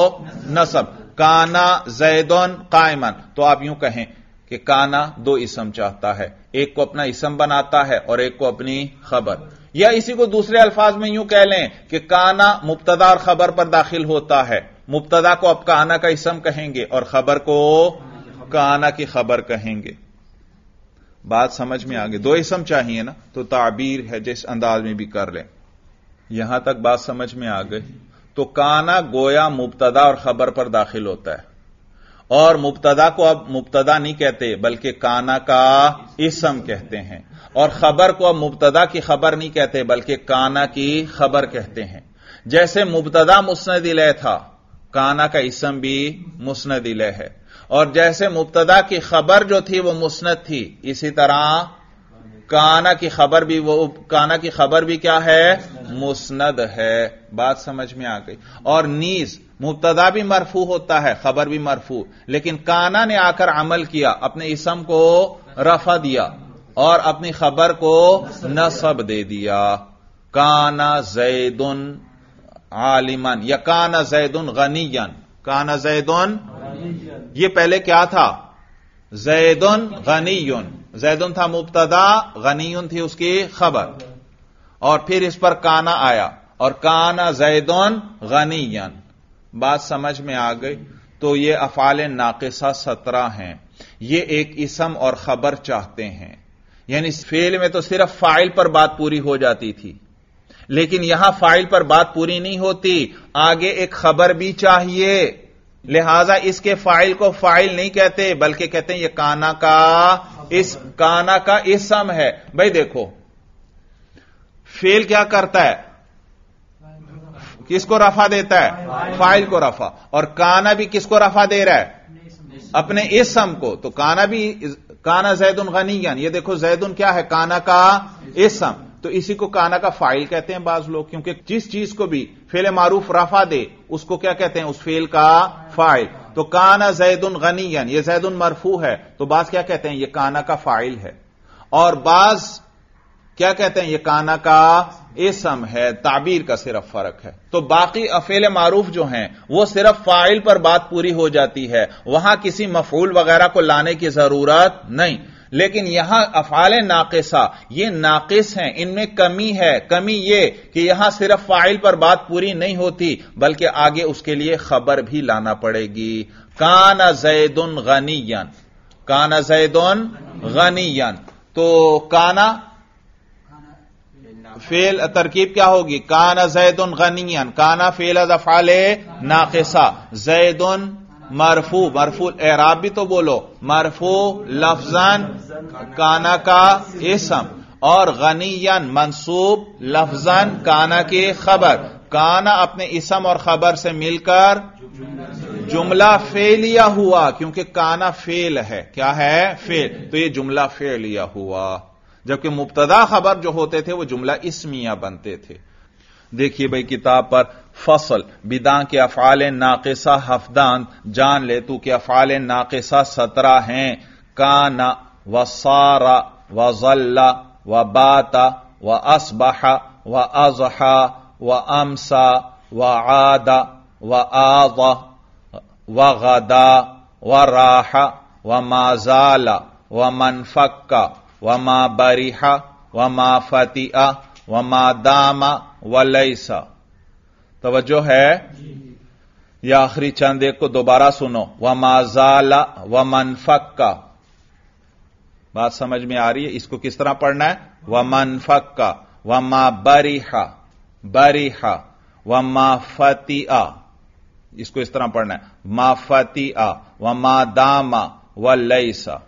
नसब काना जैदन कायमन तो आप यूं कहें कि काना दो इसम चाहता है एक को अपना इसम बनाता है और एक को अपनी खबर या इसी को दूसरे अल्फाज में यूं कह लें कि काना मुबतदा और खबर पर दाखिल होता है मुबतदा को अब काना का इसम कहेंगे और खबर को काना की खबर कहेंगे बात समझ में आ गई दो इसम चाहिए ना तो ताबीर है जिस अंदाज में भी कर लें यहां तक बात समझ में आ गई तो काना गोया मुबतदा और खबर पर दाखिल होता है और मुबतदा को अब मुबतदा नहीं कहते बल्कि काना का इसम कहते हैं और खबर को अब मुबतदा की खबर नहीं कहते बल्कि काना की खबर कहते हैं जैसे मुबतदा मुस्ंद था काना का इसम भी मुस्ंद है और जैसे मुबतदा की खबर जो थी वो मुस्नद थी इसी तरह काना की खबर भी वो काना की खबर भी क्या है मुस्नद है बात समझ में आ गई और नीज मुबतदा भी मरफू होता है खबर भी मरफू लेकिन काना ने आकर अमल किया अपने इसम को रफा दिया और अपनी खबर को नसब दे दिया काना जैदुन आलिमन या काना जैदुन गनीयन काना जैदुन ये पहले क्या था जैदुन गनीयुन जैदुन था मुबतदा गनीयुन थी उसकी खबर और फिर इस पर काना आया और काना जैदुन गनीयन बात समझ में आ गई तो ये अफाल नाकिसा सत्रह हैं ये एक इसम और खबर चाहते हैं यानी फेल में तो सिर्फ फाइल पर बात पूरी हो जाती थी लेकिन यहां फाइल पर बात पूरी नहीं होती आगे एक खबर भी चाहिए लिहाजा इसके फाइल को फाइल नहीं कहते बल्कि कहते हैं ये काना का इस काना का इसम है भाई देखो फेल क्या करता है किसको रफा देता है फाइल को रफा और काना भी किसको रफा दे रहा है अपने इसम को तो काना भी काना गनी गनीन ये देखो उन क्या है काना का इसम तो इसी को काना का फाइल कहते हैं बाज लोग क्योंकि जिस चीज को भी फेल मारूफ रफा दे उसको क्या कहते हैं उस फेल का फाइल तो काना गनी गनीन ये उन मरफू है तो बाज क्या कहते हैं ये काना का फाइल है और बाज क्या कहते हैं ये काना का इसम है ताबीर का सिर्फ फर्क है तो बाकी अफेल मारूफ जो हैं वो सिर्फ फाइल पर बात पूरी हो जाती है वहां किसी मफूल वगैरह को लाने की जरूरत नहीं लेकिन यहां अफाल नाकिसा ये नाकिस हैं इनमें कमी है कमी ये कि यहां सिर्फ फाइल पर बात पूरी नहीं होती बल्कि आगे उसके लिए खबर भी लाना पड़ेगी काना जैदन गनीयन काना जैदन गनीयन तो काना फेल तरकीब क्या होगी काना जैदन गनियन काना फेल अफाल नाकिसा जैदन मरफू मरफू एराब भी तो बोलो मरफू लफजन काना का इसम और गनियन मनसूब लफजन काना की खबर काना अपने इसम और खबर से मिलकर जुमला फेलिया हुआ क्योंकि काना फेल है क्या है फेल तो ये जुमला फेलिया हुआ जबकि मुबतदा खबर जो होते थे वो जुमला इसमिया बनते थे देखिए भाई किताब पर फसल बिदा के अफाल नाकसा हफदान जान ले तू के अफाल नाकसा सत्रह हैं काना व सारा व जल्ला व बाता व असबहा व अजहा व अमसा व आदा व आजा व गदा व राहा व माजाला व मनफक्का वमा बरिहा वमा फतिया वमा दामा वलईसा तोज्जो है यह आखिरी चंद एक को दोबारा सुनो वमा जाला वमन फक्का बात समझ में आ रही है इसको किस तरह पढ़ना है वमन फक्का वमा बरिहा बरिहा वमा आ इसको इस तरह पढ़ना है मा फतिया वमा दामा व लईसा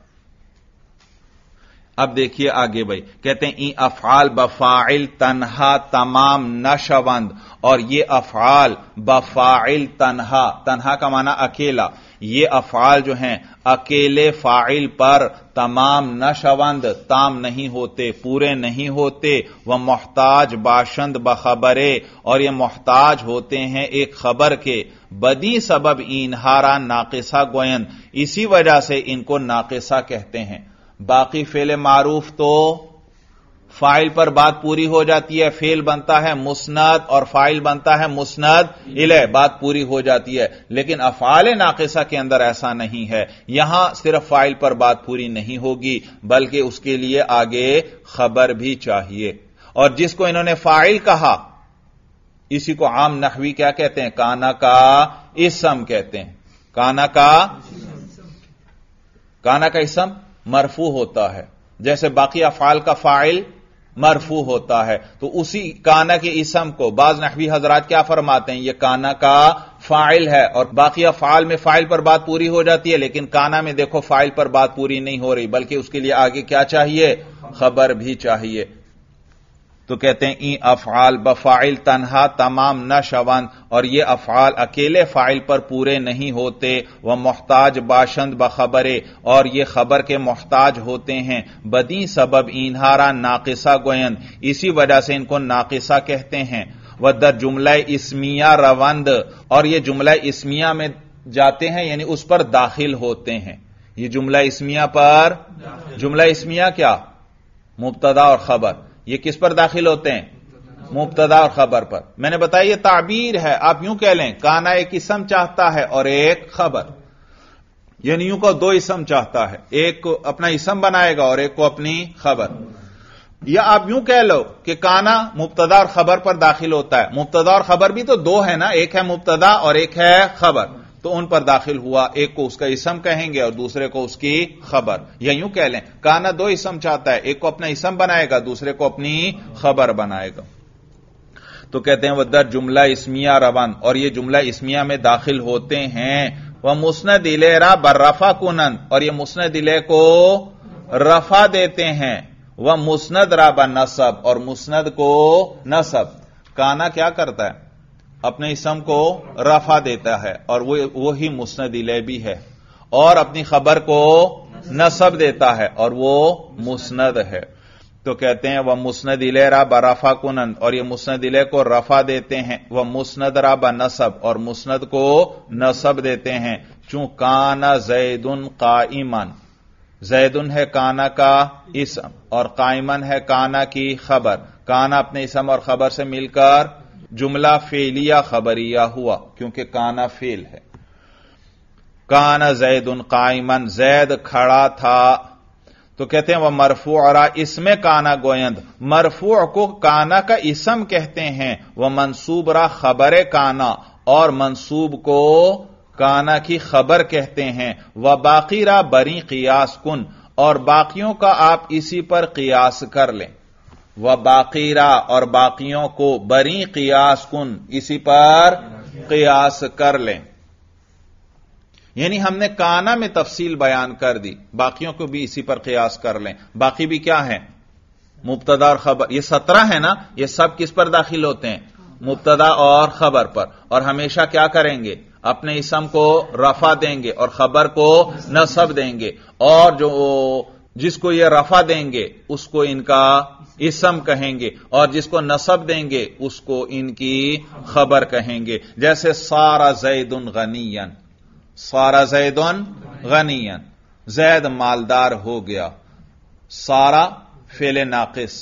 अब देखिए आगे भाई कहते हैं ई अफाल बफाइल तनहा तमाम नशवंद और ये अफाल बफाइल तनहा तनहा का माना अकेला ये अफाल जो हैं अकेले फाइल पर तमाम नशवंद ताम नहीं होते पूरे नहीं होते वह मोहताज बाशंद बखबरे और ये मोहताज होते हैं एक खबर के बदी सबब इनहारा नाकिसा गोयन इसी वजह से इनको नाकिसा कहते हैं बाकी फेल मारूफ तो फाइल पर बात पूरी हो जाती है फेल बनता है मुस्नद और फाइल बनता है मुस्नद इले बात पूरी हो जाती है लेकिन अफाल नाकिसा के अंदर ऐसा नहीं है यहां सिर्फ फाइल पर बात पूरी नहीं होगी बल्कि उसके लिए आगे खबर भी चाहिए और जिसको इन्होंने फाइल कहा इसी को आम नखवी क्या कहते हैं काना का इसम कहते हैं काना का काना का इसम मरफू होता है जैसे बाकी अफाल का फाइल मरफू होता है तो उसी काना के इसम को बाज नहवी हजरात क्या फरमाते हैं यह काना का फाइल है और बाकी अफाल में फाइल पर बात पूरी हो जाती है लेकिन काना में देखो फाइल पर बात पूरी नहीं हो रही बल्कि उसके लिए आगे क्या चाहिए खबर भी चाहिए तो कहते हैं ई अफाल बफाइल तनहा तमाम न शवन और ये अफाल अकेले फाइल पर पूरे नहीं होते वह मोहताज बाशंद बखबरे और ये खबर के मोहताज होते हैं बदी सबब इन्हारा नाकिसा गोयंद इसी वजह से इनको नाकिसा कहते हैं वह दर जुमला इसमिया रवंद और ये जुमला इसमिया में जाते हैं यानी उस पर दाखिल होते हैं ये जुमला इसमिया पर जुमला इसमिया क्या मुबतदा और खबर ये किस पर दाखिल होते हैं मुबतदा और खबर पर मैंने बताया ये ताबीर है आप यूं कह लें काना एक इसम चाहता है और एक खबर यानी यूं को दो इसम चाहता है एक को अपना इसम बनाएगा और एक को अपनी खबर या आप यूं कह लो कि काना मुबतदा और खबर पर दाखिल होता है मुबतदा और खबर भी तो दो है ना एक है मुबतदा और एक है खबर तो उन पर दाखिल हुआ एक को उसका इसम कहेंगे और दूसरे को उसकी खबर या यूं कह लें काना दो इसम चाहता है एक को अपना इसम बनाएगा दूसरे को अपनी खबर बनाएगा तो कहते हैं वह दर जुमला इसमिया रवान और यह जुमला इसमिया में दाखिल होते हैं वह मुस्न दिलेरा बर्रफा कुनन और यह मुस्न दिले को रफा देते हैं वह मुस्नद राबा नसब और मुस्नद को नसब काना क्या करता है अपने इसम को रफा देता है और वो वो ही मुस्ंद भी है और अपनी खबर को नसब देता है और वो मुस्ंद है तो कहते हैं वह मुस्ंद रा बरफा कुनंद और ये मुस्ंद को रफा देते हैं वह मुस्ंद रा ब नसब और मुस्ंद को नसब देते हैं चूं काना जैदुन काइमन जैदुन है काना का इसम और काइमन है काना की खबर काना अपने इसम और खबर से मिलकर जुमला फेलिया खबरिया हुआ क्योंकि काना फेल है काना जैद उन कायमन जैद खड़ा था तो कहते हैं वह मरफू और इसमें काना गोयंद मरफू को काना का इसम कहते हैं वह मनसूब रहा खबर काना और मनसूब को काना की खबर कहते हैं वह बाकी रहा बरी कियास कुन और बाकियों का आप इसी पर कियास कर लें व बाकीरा और बाकियों को बरी कियास कुन इसी पर कियास कर लें यानी हमने काना में तफसील बयान कर दी बाकियों को भी इसी पर कियास कर लें बाकी भी क्या है मुबतदा और खबर ये सत्रह है ना ये सब किस पर दाखिल होते हैं मुबतदा और खबर पर और हमेशा क्या करेंगे अपने इसम को रफा देंगे और खबर को नसब देंगे और जो जिसको ये रफा देंगे उसको इनका इसम कहेंगे और जिसको नसब देंगे उसको इनकी खबर कहेंगे जैसे सारा जैदन गनीयन सारा जैदन गनीयन जैद मालदार हो गया सारा फेले नाकिस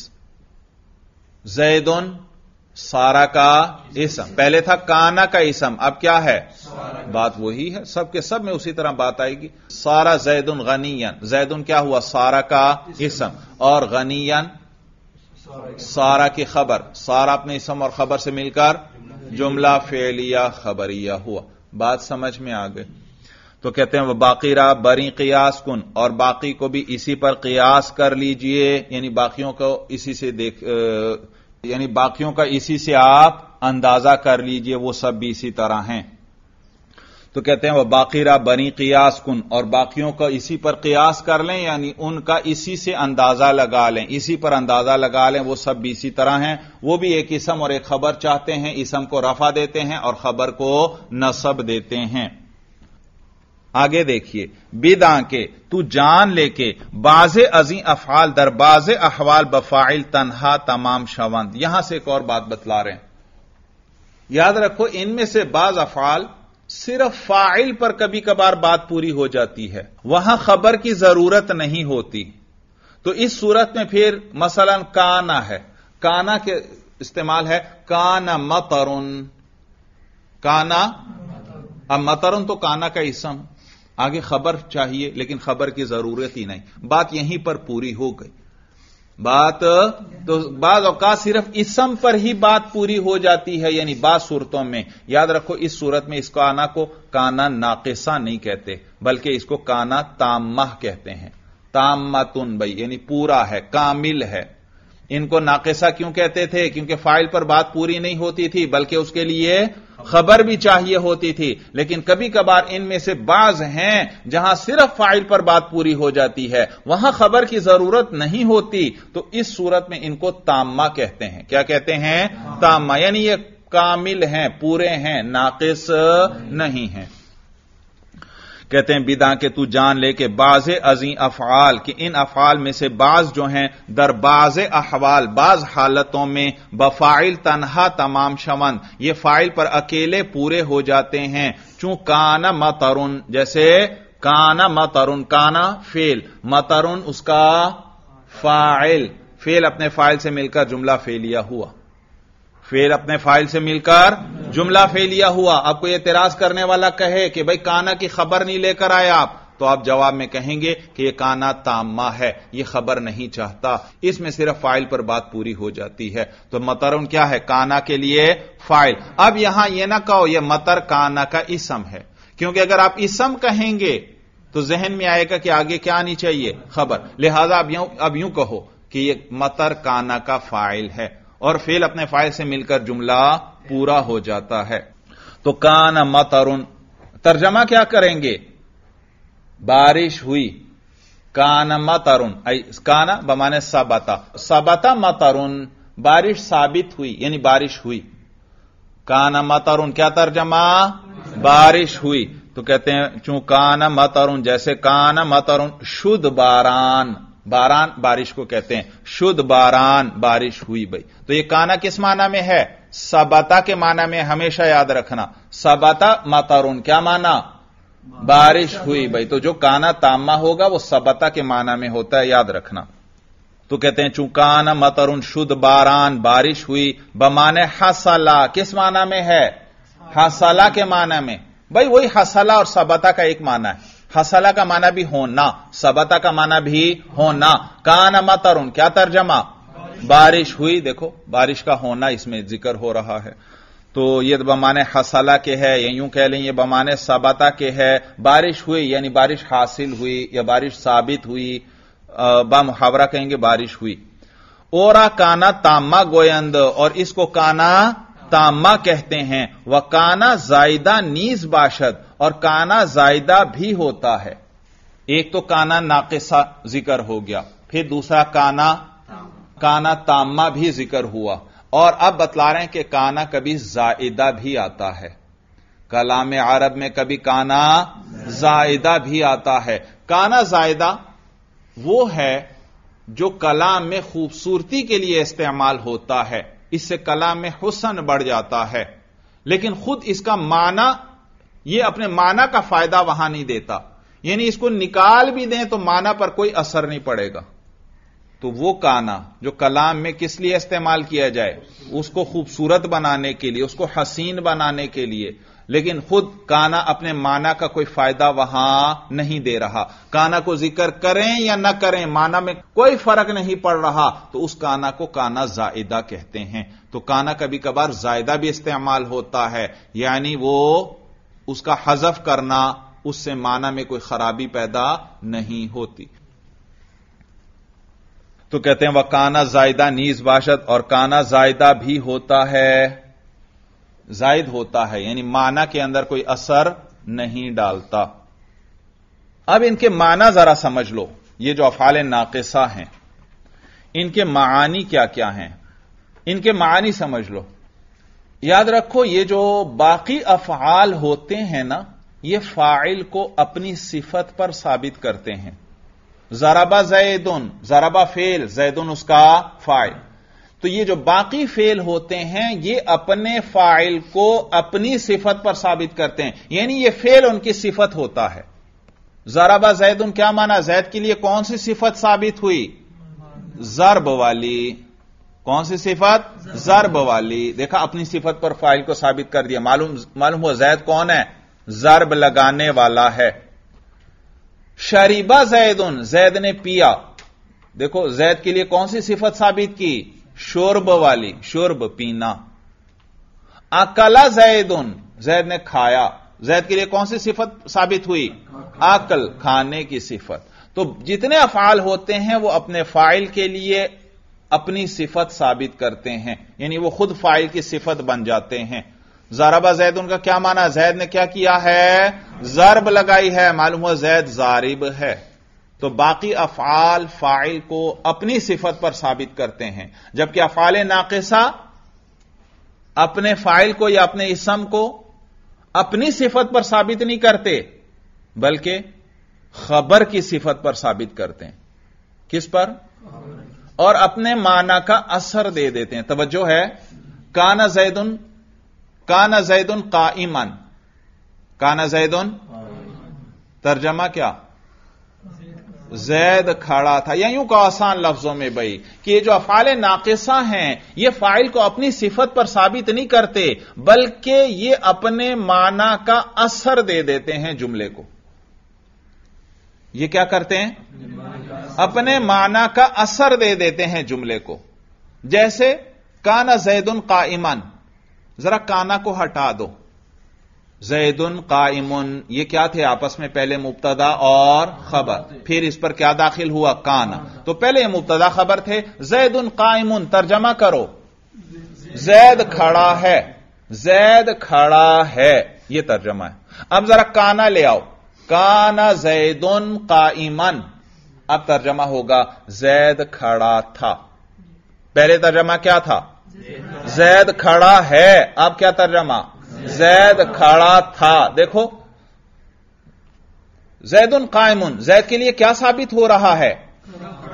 जैदन सारा का इसम पहले था काना का इसम अब क्या है बात वही है सबके सब में उसी तरह बात आएगी सारा जैदुन गनीयन जैदुन क्या हुआ सारा का इसम और गनीयन सारा की खबर सारा अपने इसम और खबर से मिलकर जुमला फेलिया खबरिया हुआ बात समझ में आ गई तो कहते हैं वह बाकीरा बरी कियास कुन और बाकी को भी इसी पर कियास कर लीजिए यानी बाकियों को इसी से देख आ, यानी बाकियों का इसी से आप अंदाजा कर लीजिए वो सब भी इसी तरह हैं तो कहते हैं वह बाकीरा बनी कियास कुन और बाकियों का इसी पर कियास कर लें यानी उनका इसी से अंदाजा लगा लें इसी पर अंदाजा लगा लें वो सब भी इसी तरह हैं वो भी एक इसम और एक खबर चाहते हैं इसम को रफा देते हैं और खबर को नसब देते हैं आगे देखिए बिदा के तू जान लेके बाज अजी अफाल दर अहवाल बफाइल तनहा तमाम शवंद यहां से एक और बात बतला रहे हैं याद रखो इनमें से बाज अफाल सिर्फ फाइल पर कभी कभार बात पूरी हो जाती है वहां खबर की जरूरत नहीं होती तो इस सूरत में फिर मसलन काना है काना के इस्तेमाल है काना मतरुन काना अब मतरुन तो काना का इसम आगे खबर चाहिए लेकिन खबर की जरूरत ही नहीं बात यहीं पर पूरी हो गई बात तो बाद अवकात सिर्फ इसम पर ही बात पूरी हो जाती है यानी बाज सूरतों में याद रखो इस सूरत में इसको आना को काना नाकिसा नहीं कहते बल्कि इसको काना तामह कहते हैं तुन भाई यानी पूरा है कामिल है इनको नाकिसा क्यों कहते थे क्योंकि फाइल पर बात पूरी नहीं होती थी बल्कि उसके लिए खबर भी चाहिए होती थी लेकिन कभी कभार इनमें से बाज हैं जहां सिर्फ फाइल पर बात पूरी हो जाती है वहां खबर की जरूरत नहीं होती तो इस सूरत में इनको तामा कहते हैं क्या कहते हैं तामा यानी ये कामिल हैं पूरे हैं नाकिस नहीं है कहते हैं बिदा के तू जान ले के बाज अजी अफाल कि इन अफाल में से बाज जो हैं दरबाज अहवाल बाज हालतों में बफाइल तनहा तमाम शमन ये फाइल पर अकेले पूरे हो जाते हैं चूं काना मतरुन जैसे काना मतरुन काना फेल मतरुन उसका फाइल फेल अपने फाइल से मिलकर जुमला फेलिया हुआ फेल अपने फाइल से मिलकर जुमला फेलिया हुआ आपको एतराज करने वाला कहे कि भाई काना की खबर नहीं लेकर आए आप तो आप जवाब में कहेंगे कि यह काना तामा है यह खबर नहीं चाहता इसमें सिर्फ फाइल पर बात पूरी हो जाती है तो मतरुन क्या है काना के लिए फाइल अब यहां यह ना कहो यह मतर काना का इसम है क्योंकि अगर आप इसम कहेंगे तो जहन में आएगा कि आगे क्या आनी चाहिए खबर लिहाजा अब यूं अब यूं कहो कि यह मतर काना का फाइल है और फेल अपने फाइल से मिलकर जुमला पूरा हो जाता है तो कान मतरुन तर्जमा क्या करेंगे बारिश हुई कान मतरुन काना बमाने सबता सबता मतरुन बारिश साबित हुई यानी बारिश हुई कान मतरुन क्या तर्जमा बारिश हुई तो कहते हैं चूं कान मतरुन जैसे कान मतरुन शुद्ध बारान बारान बारिश को कहते हैं शुद्ध बारान बारिश हुई भाई तो ये काना किस माना में है सबता के माना में हमेशा याद रखना सबता मातारून क्या माना बारिश हुई भाई तो जो काना तामा होगा वो सबता के माना में होता है याद रखना तो कहते हैं चुकाना मतरुन शुद्ध बारान बारिश हुई बमाने हसला किस माना में है हसला के माना में भाई वही हसला और सबता का एक माना है हसला का माना भी होना सबता का माना भी होना कान मतरुन क्या तर्जमा बारिश हुई देखो बारिश का होना इसमें जिक्र हो रहा है तो ये तो बमाने हसला के है या यूं कह लें ये बमाने सबता के है बारिश हुई यानी बारिश हासिल हुई या बारिश साबित हुई बामहावरा कहेंगे बारिश हुई ओरा काना तामा गोयंद और इसको काना तामा कहते हैं वह काना जायदा नीज बाशद और काना जायदा भी होता है एक तो काना नाकिसा जिक्र हो गया फिर दूसरा काना काना तामा भी जिक्र हुआ और अब बतला रहे हैं कि काना कभी जायदा भी आता है कलाम अरब में कभी काना जायदा भी आता है काना जायदा वो है जो कलाम में खूबसूरती के लिए इस्तेमाल होता है इससे कला में हुसन बढ़ जाता है लेकिन खुद इसका माना यह अपने माना का फायदा वहां नहीं देता यानी इसको निकाल भी दें तो माना पर कोई असर नहीं पड़ेगा तो वो काना जो कलाम में किस लिए इस्तेमाल किया जाए उसको खूबसूरत बनाने के लिए उसको हसीन बनाने के लिए लेकिन खुद काना अपने माना का कोई फायदा वहां नहीं दे रहा काना को जिक्र करें या ना करें माना में कोई फर्क नहीं पड़ रहा तो उस काना को काना जायदा कहते हैं तो काना कभी कभार जायदा भी इस्तेमाल होता है यानी वो उसका हजफ करना उससे माना में कोई खराबी पैदा नहीं होती तो कहते हैं वह काना जायदा नीज बाशत और काना जायदा भी होता है जायद होता है यानी माना के अंदर कोई असर नहीं डालता अब इनके माना जरा समझ लो ये जो अफाल नाकिसा हैं इनके मानी क्या क्या हैं इनके मानी समझ लो याद रखो ये जो बाकी अफाल होते हैं ना ये फाइल को अपनी सिफत पर साबित करते हैं जराबा जैदन जराबा फेल जैदन उसका फाइल तो ये जो बाकी फेल होते हैं ये अपने फाइल को अपनी सिफत पर साबित करते हैं यानी ये फेल उनकी सिफत होता है जराबा जैद उन क्या माना जैद के लिए कौन सी सिफत साबित हुई जरब वाली कौन सी सिफत जरब वाली देखा अपनी सिफत पर फाइल को साबित कर दिया मालूम मालूम हुआ जैद कौन है जरब लगाने वाला है शरीबा जैद उन जैद ने पिया देखो जैद के लिए कौन सी सिफत साबित की शोरब वाली शोरब पीना अकला जैद उन जैद ने खाया जैद के लिए कौन सी सिफत साबित हुई अकल खाने की सिफत तो जितने अफाल होते हैं वो अपने फाइल के लिए अपनी सिफत साबित करते हैं यानी वो खुद फाइल की सिफत बन जाते हैं जारबा जैद उनका क्या माना जैद ने क्या किया है जरब लगाई है मालूम हुआ जैद जारिब है तो बाकी अफाल फाइल को अपनी सिफत पर साबित करते हैं जबकि अफाल नाकसा अपने फाइल को या अपने इसम को अपनी सिफत पर साबित नहीं करते बल्कि खबर की सिफत पर साबित करते हैं किस पर और अपने माना का असर दे देते हैं तवज्जो है काना जैदुन काना जैदुन ईमान काना जैदुन तर्जमा क्या जैद खड़ा था या यूं को आसान लफ्जों में भाई कि ये जो अफाल नाकिसा हैं ये फाइल को अपनी सिफत पर साबित नहीं करते बल्कि ये अपने माना का असर दे देते हैं जुमले को ये क्या करते हैं अपने माना का असर दे देते हैं जुमले को जैसे काना जैदुन ईमान जरा काना को हटा दो जैदन कायमुन ये क्या थे आपस में पहले मुबतदा और खबर फिर इस पर क्या दाखिल हुआ काना तो पहले यह मुबतदा खबर थे जैदन कायमुन तर्जमा करो जैद खड़ा है जैद खड़ा है ये तर्जमा है अब जरा काना ले आओ काना जैदन काइमन अब तर्जमा होगा जैद खड़ा था पहले तर्जमा क्या था जैद खड़ा है अब क्या तर्जमा जैद खड़ा था देखो जैदन कायमन जैद के लिए क्या साबित हो रहा है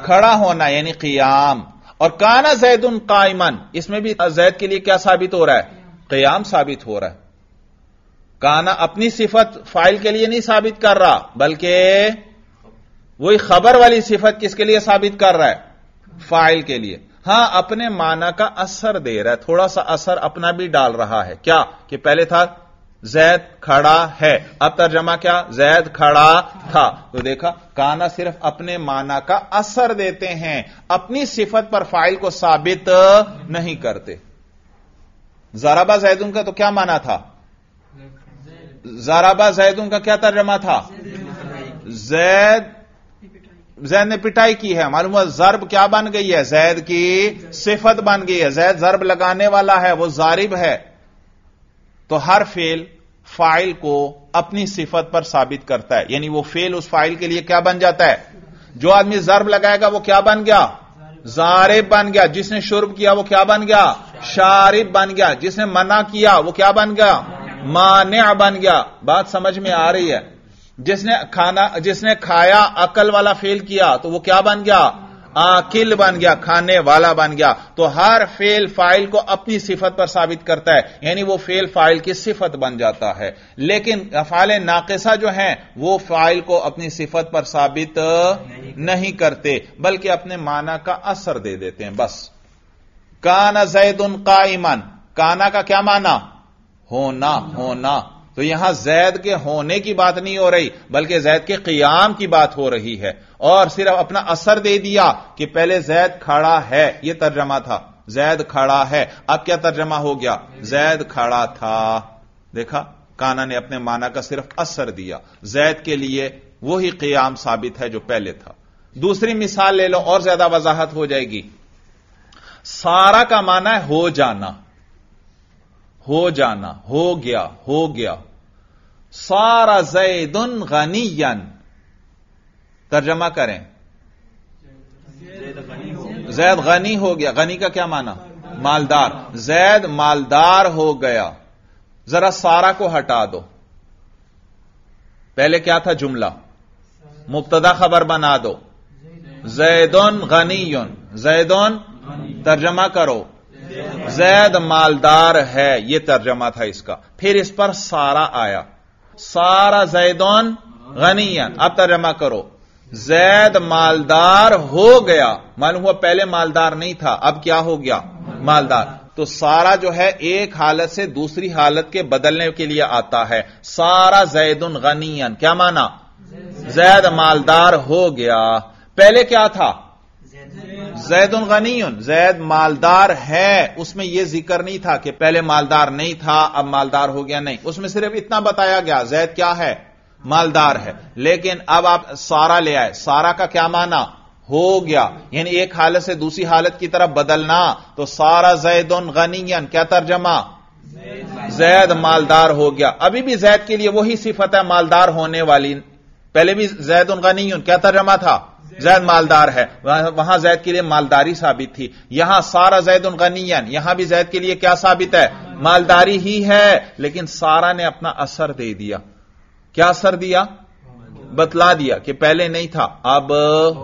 खड़ा होना यानी कियाम और काना जैदन कायमन इसमें भी जैद के लिए क्या साबित हो रहा है कयाम साबित हो रहा है काना अपनी सिफत फाइल के लिए नहीं साबित कर रहा बल्कि वही खबर वाली सिफत किसके लिए साबित कर रहा है फाइल के लिए हां अपने माना का असर दे रहा है थोड़ा सा असर अपना भी डाल रहा है क्या कि पहले था जैद खड़ा है अब तर्जमा क्या जैद खड़ा था तो देखा काना सिर्फ अपने माना का असर देते हैं अपनी सिफत पर फाइल को साबित नहीं करते जाराबा जैदून का तो क्या माना था जाराबा जैदून का क्या तर्जमा था जैद जैद ने पिटाई की है मालूम हुआ जरब क्या बन गई है जैद की सिफत बन गई है जैद जरब लगाने वाला है वो जारिब है तो हर फेल फाइल को अपनी सिफत पर साबित करता है यानी वो फेल उस फाइल के लिए क्या बन जाता है जो आदमी जरब लगाएगा वो क्या बन गया जारिब बन गया जिसने शुरब किया वो क्या बन गया शारिब बन गया जिसने मना किया वो क्या बन गया मान्या बन गया बात समझ में आ रही है जिसने खाना जिसने खाया अकल वाला फेल किया तो वो क्या बन गया आकिल बन गया खाने वाला बन गया तो हर फेल फाइल को अपनी सिफत पर साबित करता है यानी वो फेल फाइल की सिफत बन जाता है लेकिन अफाल नाकसा जो हैं वो फाइल को अपनी सिफत पर साबित नहीं करते बल्कि अपने माना का असर दे देते हैं बस काना जैद उनका ईमान काना का क्या माना होना होना तो यहां जैद के होने की बात नहीं हो रही बल्कि जैद के क्याम की बात हो रही है और सिर्फ अपना असर दे दिया कि पहले जैद खड़ा है यह तर्जमा था जैद खड़ा है अब क्या तर्जमा हो गया जैद खड़ा था देखा काना ने अपने माना का सिर्फ असर दिया जैद के लिए वही क्याम साबित है जो पहले था दूसरी मिसाल ले लो और ज्यादा वजाहत हो जाएगी सारा का माना है हो जाना हो जाना हो गया हो गया सारा जैदन गनीयन तर्जमा करें जैद गनी हो गया गनी का क्या माना मालदार जैद मालदार हो गया जरा सारा को हटा दो पहले क्या था जुमला मुबतदा खबर बना दो जैदन गनीयन जैदन तर्जमा करो जैद मालदार है यह तर्जमा था इसका फिर इस पर सारा आया सारा जैदौन गनीन अब तर्जमा करो जैद मालदार हो गया मालूम हुआ पहले मालदार नहीं था अब क्या हो गया मालदार तो सारा जो है एक हालत से दूसरी हालत के बदलने के लिए आता है सारा जैदन गनीन क्या माना जैद मालदार हो गया पहले क्या था जैद उन गनी जैद मालदार है उसमें यह जिक्र नहीं था कि पहले मालदार नहीं था अब मालदार हो गया नहीं उसमें सिर्फ इतना बताया गया जैद क्या है मालदार है लेकिन अब आप सारा ले आए सारा का क्या माना हो गया यानी एक हालत से दूसरी हालत की तरफ बदलना तो सारा जैद उन गनीन क्या तर्जमा जैद मालदार हो गया अभी भी जैद के लिए वही सिफत है मालदार होने वाली पहले भी जैद गनीन क्या तर्जमा था जैद मालदार है वहां जैद के लिए मालदारी साबित थी यहां सारा जैद उन गनीन यहां भी जैद के लिए क्या साबित है मालदारी ही है लेकिन सारा ने अपना असर दे दिया क्या असर दिया बतला दिया कि पहले नहीं था अब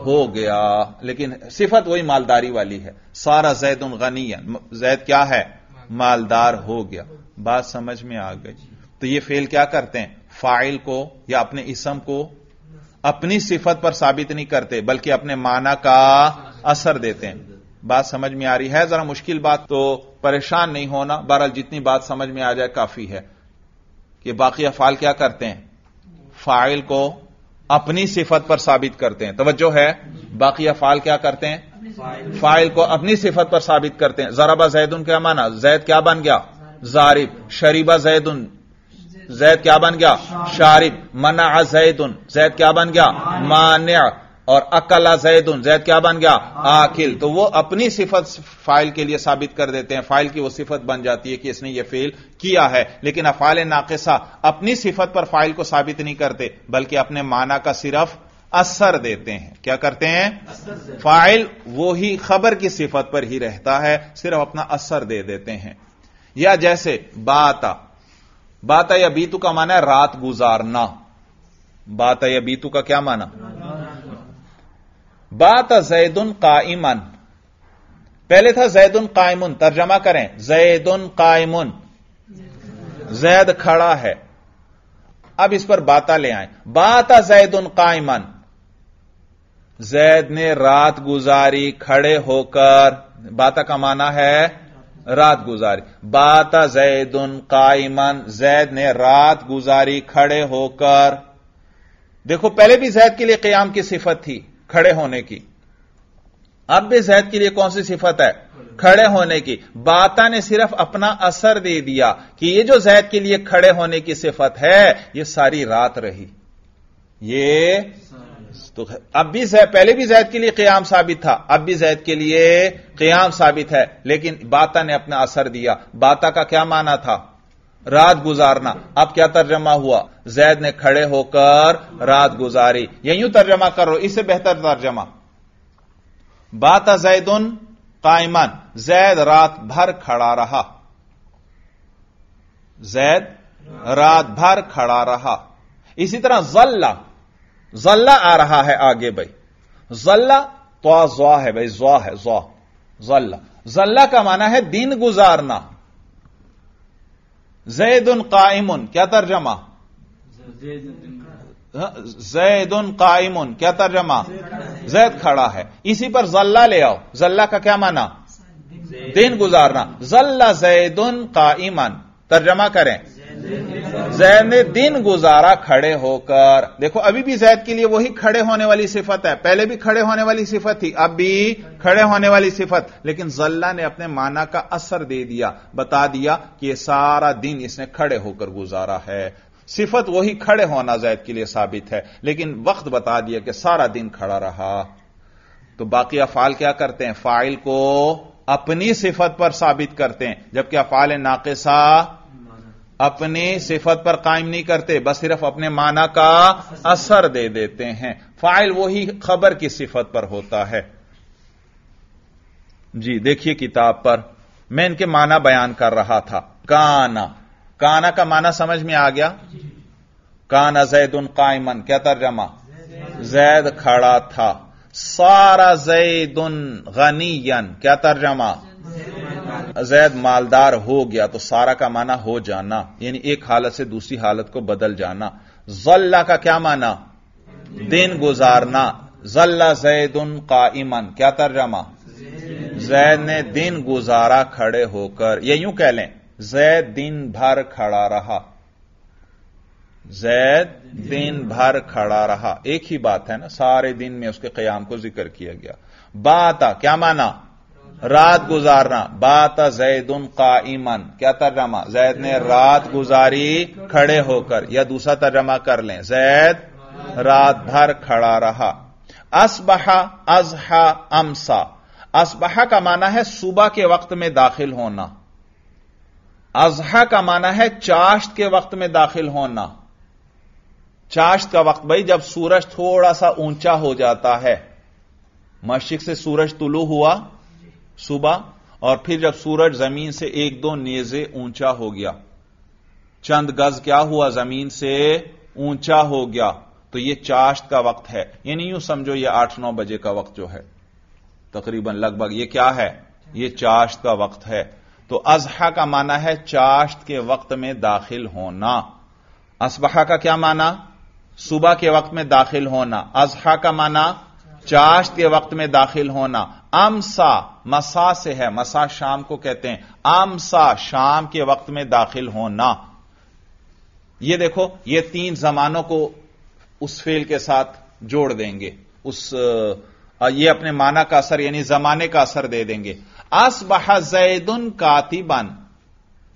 हो गया लेकिन सिफत वही मालदारी वाली है सारा जैद उन गनीयन जैद क्या है मालदार हो गया बात समझ में आ गई तो ये फेल क्या करते हैं फाइल को या अपने इसम को अपनी सिफत पर साबित नहीं करते बल्कि अपने माना का असर देते हैं बात समझ में आ रही है जरा मुश्किल बात तो परेशान नहीं होना बहरहाल जितनी बात समझ में आ जाए काफी है कि बाकी अफाल क्या करते हैं फाइल को अपनी सिफत पर साबित करते हैं तवज्जो है बाकी अफाल क्या करते हैं फाइल को अपनी सिफत पर साबित करते हैं जराबा जैदुन क्या माना जैद क्या बन गया जारिब शरीबा जैदुन जैद क्या बन गया शारिब मना जैदन जैद क्या बन गया मान और अकला जैदन जैद क्या बन गया आखिल तो वो अपनी सिफत फाइल के लिए साबित कर देते हैं फाइल की वो सिफत बन जाती है कि इसने ये फेल किया है लेकिन अफाल नाकिसा अपनी सिफत पर फाइल को साबित नहीं करते बल्कि अपने माना का सिर्फ असर देते हैं क्या करते हैं फाइल वो ही खबर की सिफत पर ही रहता है सिर्फ अपना असर दे देते हैं या जैसे बाता बात या बीतू का माना है रात गुजारना बात या बीतू का क्या माना बात जैदुन कायमन पहले था जैदुन कायमन तर्जमा करें जैदुन कायमन जैद खड़ा है अब इस पर बाता ले आए बात जैदुन कायमन जैद ने रात गुजारी खड़े होकर बाता का माना है रात गुजारी बाता उन कायमन जैद ने रात गुजारी खड़े होकर देखो पहले भी जैद के लिए क्याम की सिफत थी खड़े होने की अब भी जैद के लिए कौन सी सिफत है खड़े होने की बाता ने सिर्फ अपना असर दे दिया कि ये जो जैद के लिए खड़े होने की सिफत है ये सारी रात रही ये तो अब भी जैद पहले भी जैद के लिए क्याम साबित था अब भी जैद के लिए क्याम साबित है लेकिन बाता ने अपना असर दिया बाता का क्या माना था रात गुजारना अब क्या तर्जमा हुआ जैद ने खड़े होकर रात गुजारी यूं तर्जमा करो इससे बेहतर तर्जमा बाता उन कायमन जैद रात भर खड़ा रहा जैद रात भर खड़ा रहा इसी तरह जल्ला जल्ला आ रहा है आगे भाई जल्ला तो ज्वा है भाई ज्वा है ज्वा जल्ला जल्ला का माना है दिन गुजारना जैदन उन क्या तर्जमा हाँ, जैदन कायमुन क्या तर्जमा जैद खड़ा है इसी पर जल्ला ले आओ जल्ला का क्या माना दिन गुजारना जल्ला जैदन कायमन तर्जमा करें जैद ने दिन गुजारा खड़े होकर देखो अभी भी जैद के लिए वही खड़े होने वाली सिफत है पहले भी खड़े होने वाली सिफत थी अब भी खड़े होने वाली सिफत लेकिन जल्ला ने अपने माना का असर दे दिया बता दिया कि यह सारा दिन इसने खड़े होकर गुजारा है सिफत वही खड़े होना जैद के लिए साबित है लेकिन वक्त बता दिया कि सारा दिन खड़ा रहा तो बाकी अफाल क्या करते हैं फाइल को अपनी सिफत पर साबित करते हैं जबकि अफाल नाकिसा अपने सिफत पर कायम नहीं करते बस सिर्फ अपने माना का असर दे देते हैं फाइल वही खबर की सिफत पर होता है जी देखिए किताब पर मैं इनके माना बयान कर रहा था काना काना का माना समझ में आ गया काना जैद उन कायमन क्या तर्जमा जैद खड़ा था सारा जैद उन गनीयन क्या तर्जमा जैद मालदार हो गया तो सारा का माना हो जाना यानी एक हालत से दूसरी हालत को बदल जाना जल्ला का क्या माना दिन गुजारना जल्ला जैद उन इमन क्या तर्जमा जैद ने दिन गुजारा खड़े होकर यह यूं कह लें जैद दिन भर खड़ा रहा जैद दिन भर खड़ा रहा एक ही बात है ना सारे दिन में उसके क्याम को जिक्र किया गया आ क्या माना रात गुजारना बात जैदुन ईमन क्या तर्जमा जैद ने रात गुजारी खड़े होकर या दूसरा तर्जमा कर लें जैद रात भर खड़ा रहा असबहा अजहा अमसा असबहा का माना है सुबह के वक्त में दाखिल होना अजहा का माना है चाश्त के वक्त में दाखिल होना चाश्त का वक्त भाई जब सूरज थोड़ा सा ऊंचा हो जाता है मशिक से सूरज तुलू हुआ सुबह और फिर जब सूरज जमीन से एक दो नेजे ऊंचा हो गया चंद गज क्या हुआ जमीन से ऊंचा हो गया तो ये चाश्त का वक्त है यानी यूं समझो ये आठ नौ बजे का वक्त जो है तकरीबन लगभग ये क्या है ये चाश्त का वक्त है तो अजहा का माना है चाश्त के वक्त में दाखिल होना असबहा का क्या माना सुबह के वक्त में दाखिल होना अजहा का माना चाश्त के वक्त में दाखिल होना आमसा मसा से है मसा शाम को कहते हैं आमसा शाम के वक्त में दाखिल होना ये देखो ये तीन जमानों को उस फेल के साथ जोड़ देंगे उस ये अपने माना का असर यानी जमाने का असर दे देंगे असबहा जैदुन कातिबन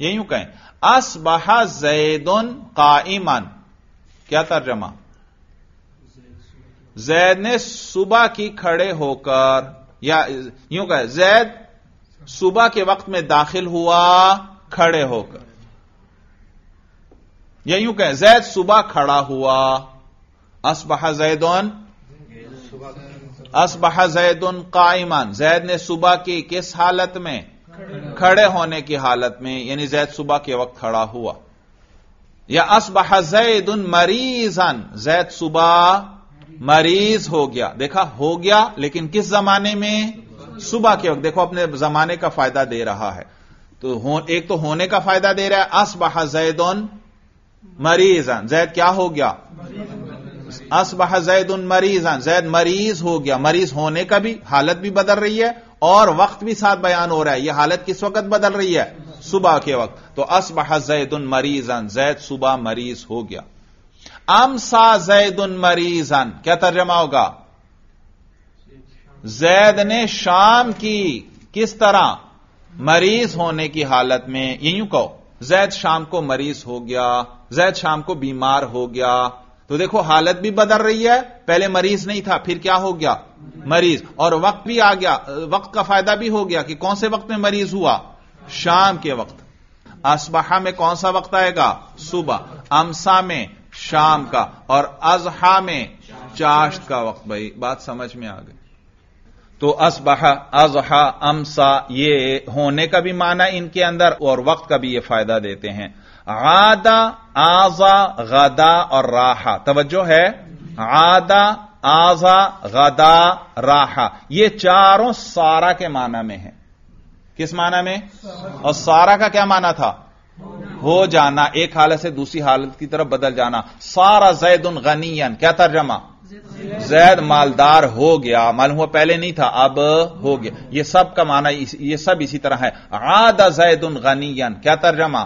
ये यूं कहें असबहा का ईमान क्या तर्जमा जैद ने सुबह की खड़े होकर या यूं कहे जैद सुबह के वक्त में दाखिल हुआ खड़े होकर या यूं कहे जैद सुबह खड़ा हुआ असबह जैदन असबह जैदन कायमान जैद ने सुबह की किस हालत में खड़े होने की हालत में यानी जैद सुबह के वक्त खड़ा हुआ या असबह जैद मरीजन जैद सुबह मरीज हो गया देखा हो गया लेकिन किस जमाने में सुबह के वक्त देखो अपने जमाने का फायदा दे रहा है तो हो, एक तो होने का फायदा दे रहा है असबह जैदन मरीजन जैद क्या हो गया असबह जैदन मरीजन जैद मरीज हो गया मरीज होने का भी हालत भी बदल रही है और वक्त भी साथ बयान हो रहा है यह हालत किस वक्त बदल रही है सुबह के वक्त तो असबह जैदन मरीजन जैद सुबह मरीज हो गया अमसा उन मरीजन क्या तर्जमा होगा जैद ने शाम की किस तरह मरीज होने की हालत में ये यूं कहो जैद शाम को मरीज हो गया जैद शाम को बीमार हो गया तो देखो हालत भी बदल रही है पहले मरीज नहीं था फिर क्या हो गया मरीज और वक्त भी आ गया वक्त का फायदा भी हो गया कि कौन से वक्त में मरीज हुआ शाम के वक्त असबहा में कौन सा वक्त आएगा सुबह अमसा में शाम का और अजहा में चाश्त का वक्त भाई बात समझ में आ गई तो असबह अजहा अमसा ये होने का भी माना इनके अंदर और वक्त का भी ये फायदा देते हैं आदा आजा गदा और राहा तवज्जो है आदा आजा गदा राहा ये चारों सारा के माना में है किस माना में और सारा का क्या माना था हो जाना एक हालत से दूसरी हालत की तरफ बदल जाना सारा जैद उन गनीन क्या तर्जमा जैद मालदार हो गया मालूम हुआ पहले नहीं था अब हो गया ये सब का माना ये सब इसी तरह है आदा जैद उन गनीन क्या तर्जमा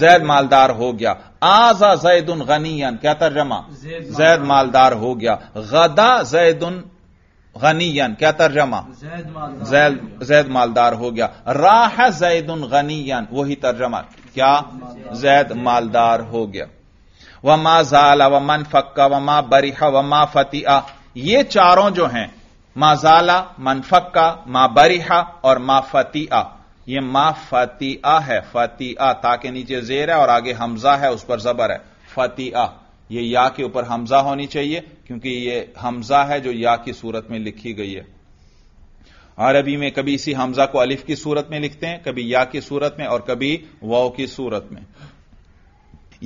जैद मालदार हो गया आजा जैद उन गनीन क्या तर्जमा जैद मालदार हो गया गदा जैद उन गनीयन क्या तर्जमा जैद जैद, मालदार हो गया राह जैद उन गनीयन वही तर्जमा क्या जैद मालदार हो गया व वमा जाला मन फक्का व मा बरिहा मा फतिया ये चारों जो हैं मा जाला फक्का मा बरिहा और मा फतिया ये मा फतिया है फतिया ताकि नीचे जेर है और आगे हमजा है उस पर जबर है फतिया ये या के ऊपर हमजा होनी चाहिए क्योंकि ये हमजा है जो या की सूरत में लिखी गई है अरबी में कभी इसी हमजा को अलिफ की सूरत में लिखते हैं कभी या की सूरत में और कभी वाओ की सूरत में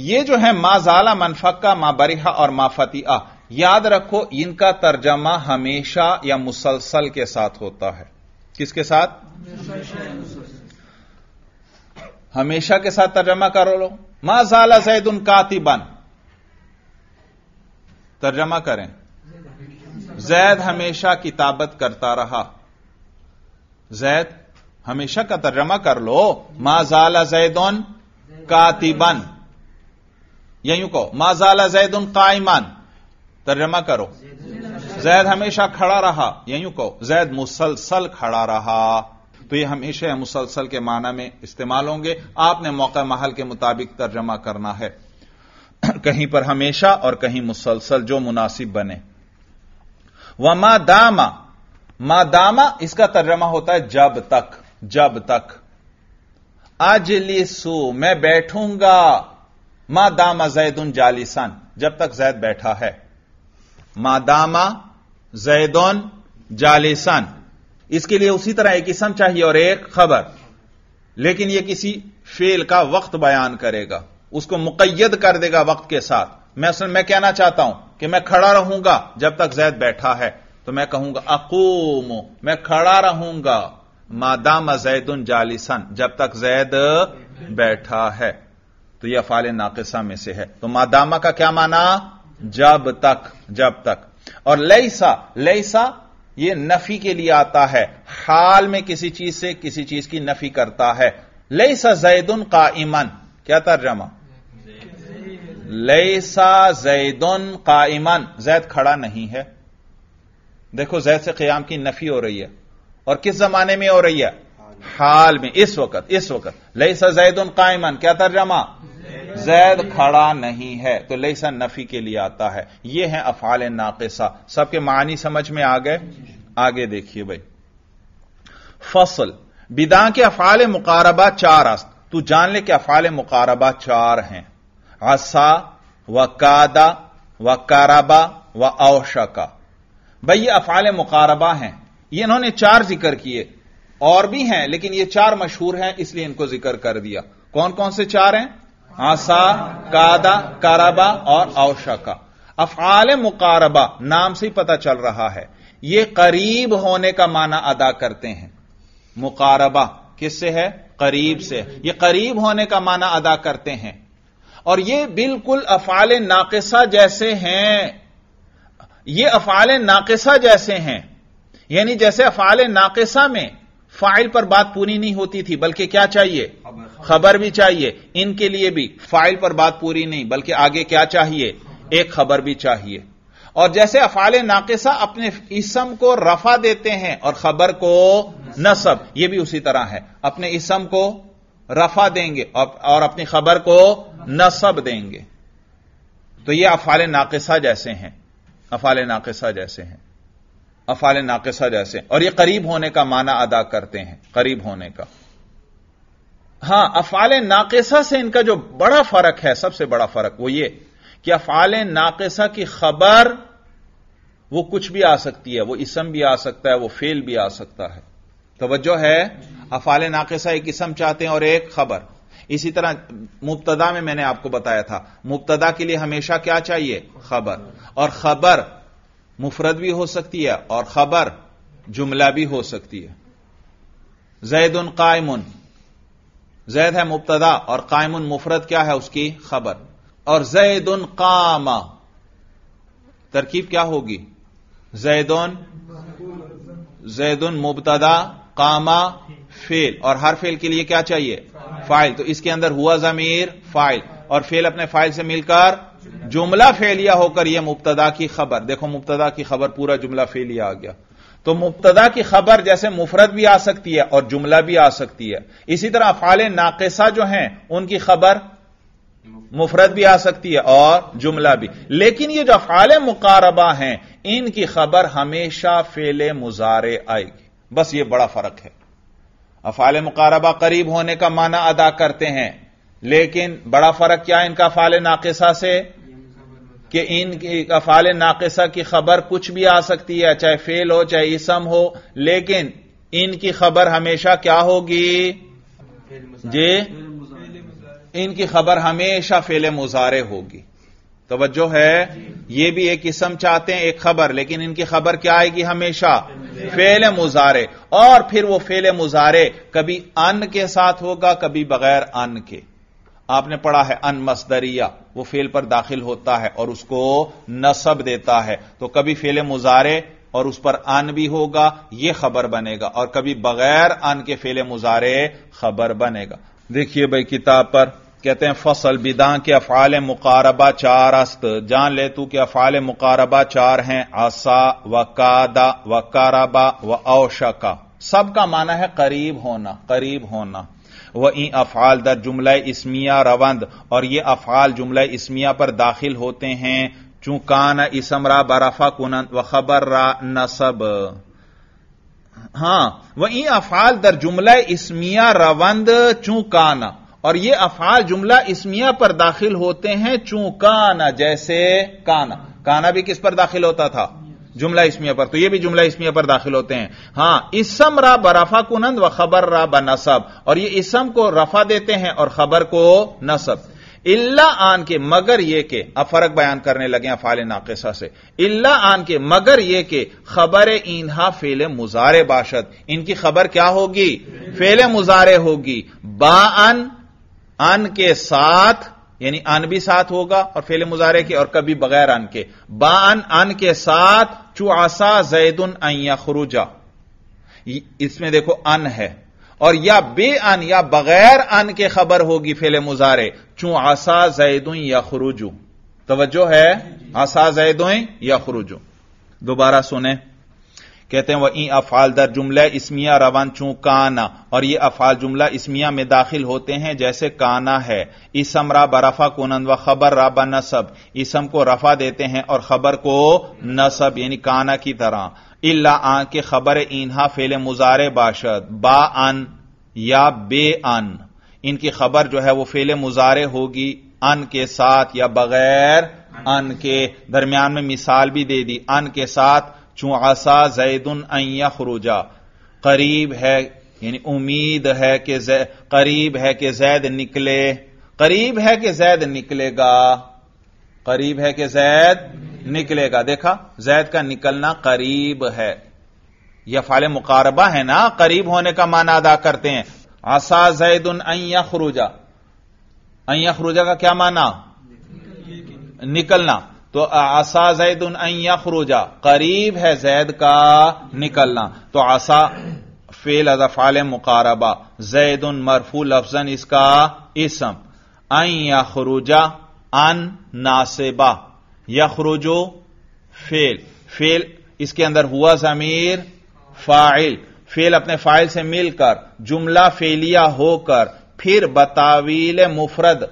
ये जो है मा जाला मनफक्का मा बरिहा और मा फतिया याद रखो इनका तर्जमा हमेशा या मुसलसल के साथ होता है किसके साथ हमेशा के साथ तर्जमा करो लो मा जाला जैद उन कातिबन तर्जमा करें जैद हमेशा किताबत करता रहा जैद हमेशा का तर्जमा कर लो माजाला जैदन कातिबन या यूं कहो माजाला जैदन कायमान तर्जमा करो जैद हमेशा खड़ा रहा या यूं कहो जैद मुसलसल खड़ा रहा तो ये हमेशा मुसलसल के माना में इस्तेमाल होंगे आपने मौका महल के मुताबिक तर्जमा करना है कहीं पर हमेशा और कहीं मुसलसल जो मुनासिब बने वह मा दामा मा दामा इसका तर्जमा होता है जब तक जब तक आज सो मैं बैठूंगा मा दामा जैदुन जालिसन जब तक जैद बैठा है मा दामा जैदुन जालिसन इसके लिए उसी तरह एक इसम चाहिए और एक खबर लेकिन यह किसी फेल का वक्त बयान करेगा उसको मुकैद कर देगा वक्त के साथ मैं असल मैं कहना चाहता हूं कि मैं खड़ा रहूंगा जब तक जैद बैठा है तो मैं कहूंगा अकूम मैं खड़ा रहूंगा मादाम जैदन जालिसन जब तक जैद बैठा है तो यह फाल नाकिसा में से है तो मादामा का क्या माना जब तक जब तक और लईसा लईसा यह नफी के लिए आता है हाल में किसी चीज से किसी चीज की नफी करता है लईसा जैदन का ईमन क्या तर्जमा लेसा जैदन काइमन जैद खड़ा नहीं है देखो जैद से क्याम की नफी हो रही है और किस जमाने में हो रही है हाल में इस वक्त इस वक्त लेसा जैदन काइमन क्या तर्जमा जैद खड़ा नहीं है तो लेसा नफी के लिए आता है यह है अफाल नाकिसा सबके मानी समझ में आ गए आगे देखिए भाई फसल बिदा के अफाल मुकारबा चार अस्त तू जान ले कि अफाल मुकारबा चार हैं असा व कादा व काराबा व औशका भाई ये अफाल मुकारबा हैं ये इन्होंने चार जिक्र किए और भी हैं लेकिन ये चार मशहूर हैं इसलिए इनको जिक्र कर दिया कौन कौन से चार हैं आसा कादा काराबा और औशका अफाल मुकारबा नाम से ही पता चल रहा है ये करीब होने का माना अदा करते हैं मुकारबा किससे है करीब से ये करीब होने का माना अदा करते हैं और ये बिल्कुल अफाल नाकसा जैसे हैं ये अफाल नाकसा जैसे हैं यानी जैसे अफाल नाकसा में फाइल पर बात पूरी नहीं होती थी बल्कि क्या चाहिए खबर भी चाहिए इनके लिए भी फाइल पर बात पूरी नहीं बल्कि आगे क्या चाहिए एक खबर भी चाहिए और जैसे अफाल नाकसा अपने इसम को रफा देते हैं और खबर को नसब यह भी उसी तरह है अपने इसम को रफा देंगे और अपनी खबर को नसब देंगे तो ये अफाल नाकसा जैसे हैं अफाल नाकसा जैसे हैं अफाल नाकसा जैसे और ये करीब होने का माना अदा करते हैं करीब होने का हां अफाल नाकसा से इनका जो बड़ा फर्क है सबसे बड़ा फर्क वो ये कि अफाल नाकसा की खबर वो कुछ भी आ सकती है वो इसम भी आ सकता है वो फेल भी आ सकता है तोज्जो है अफाल नाकसा एक इसम चाहते हैं और एक खबर इसी तरह मुबतदा में मैंने आपको बताया था मुबतदा के लिए हमेशा क्या चाहिए खबर और खबर मुफरद भी हो सकती है और खबर जुमला भी हो सकती है जैद उन कायमुन जैद है मुबतदा और कायमुन मुफरद क्या है उसकी खबर और जैद उन काम तरकीब क्या होगी जैद उन मुबतदा कामा फेल और हर फेल के लिए क्या चाहिए फाइल तो इसके अंदर हुआ जमीर फाइल और फेल अपने फाइल से मिलकर जुमला फेलिया होकर यह मुबतदा की खबर देखो मुबतदा की खबर पूरा जुमला फेलिया आ गया तो मुबतदा की खबर जैसे मुफरत भी आ सकती है और जुमला भी आ सकती है इसी तरह अफाल नाकसा जो हैं उनकी खबर मुफरत भी आ सकती है और जुमला भी लेकिन ये जो अफाल मुकारबा हैं इनकी खबर हमेशा फेले मुजारे आएगी बस ये बड़ा फर्क है अफाल मुकारबा करीब होने का माना अदा करते हैं लेकिन बड़ा फर्क क्या है इनका अफाल नाकिसा से कि इन अफाल नाकिसा की खबर कुछ भी आ सकती है चाहे फेल हो चाहे इसम हो लेकिन इनकी खबर हमेशा क्या होगी जी इनकी खबर हमेशा फेले मुजारे होगी तोज्जो है ये भी एक किस्म चाहते हैं एक खबर लेकिन इनकी खबर क्या आएगी हमेशा फेल मुजारे और फिर वो फेल मुजारे कभी अन के साथ होगा कभी बगैर अन के आपने पढ़ा है अन मसदरिया वो फेल पर दाखिल होता है और उसको नसब देता है तो कभी फेल मुजारे और उस पर अन भी होगा यह खबर बनेगा और कभी बगैर अन के फेले मुजारे खबर बनेगा देखिए भाई किताब पर कहते हैं फसल बिदा के अफाल मुकारबा चार अस्त जान ले तू के अफाल मुकारबा चार हैं आसा वकादा वकारबा व औशका सबका माना है करीब होना करीब होना व ई अफाल दर जुमला इसमिया रवंद और ये अफाल जुमला इसमिया पर दाखिल होते हैं चूंकान इसमरा बरफा कुनंद व खबर रा नसब हां इन अफाल दर जुमला इसमिया रवंद चूकाना और ये अफाल जुमला इसमिया पर दाखिल होते हैं चूं काना जैसे काना काना भी किस पर दाखिल होता था जुमला इसमिया पर तो ये भी जुमला इसमिया पर दाखिल होते हैं हां इसम रा बरफा कुनंद व खबर रा बनसब नसब और ये इसम को रफा देते हैं और खबर को नसब इल्ला आन के मगर ये के अब फर्क बयान करने लगे अफाल नाकसा से इल्ला आन के मगर ये के खबर ईंधा फेल मुजारे बाशत इनकी खबर क्या होगी फेल मुजारे होगी बा अन अन के साथ यानी अन भी साथ होगा और फेले मुजारे के और कभी बगैर अन के बान अन के साथ चुआसा उन अया खुरुजा इसमें देखो अन है और या बे अन या बगैर अन के खबर होगी फेले मुजारे चू आसा जैदुई या खुरुजू तोज्जो है आसा जैदुई या खुरुजू दोबारा सुने कहते हैं वह ई अफाल दर जुमला इसमिया रवान चू काना और ये अफाल जुमला इसमिया में दाखिल होते हैं जैसे काना है इसम रा बरफा कुनन व खबर रा ब नसब इसम को रफा देते हैं और खबर को नसब यानी काना की तरह इला आ के खबर इन्हा फेले मुजारे बाशद बा अन या बे अन इनकी खबर जो है वो फेले मुजारे होगी अन के साथ या बगैर अन के दरमियान में मिसाल भी दे दी अन के साथ चू आसा जैदन खरूजा करीब है यानी उम्मीद है कि करीब है कि जैद निकले करीब है कि जैद निकलेगा करीब है कि जैद निकलेगा देखा जैद का निकलना करीब है यह फाले मुकारबा है ना करीब होने का माना अदा करते हैं आसा जैद उन अया खरूजा का क्या माना निकलना तो आसा जैद उन यखरूजा करीब है जैद का निकलना तो आसा फेल अजफाल मुकारबा जैद उन मरफू लफजन इसका इसम अखरूजा अन नासेबा यखरुजो फेल फेल इसके अंदर हुआ जमीर फाइल फेल अपने फाइल से मिलकर जुमला फेलिया होकर फिर बतावील मुफरद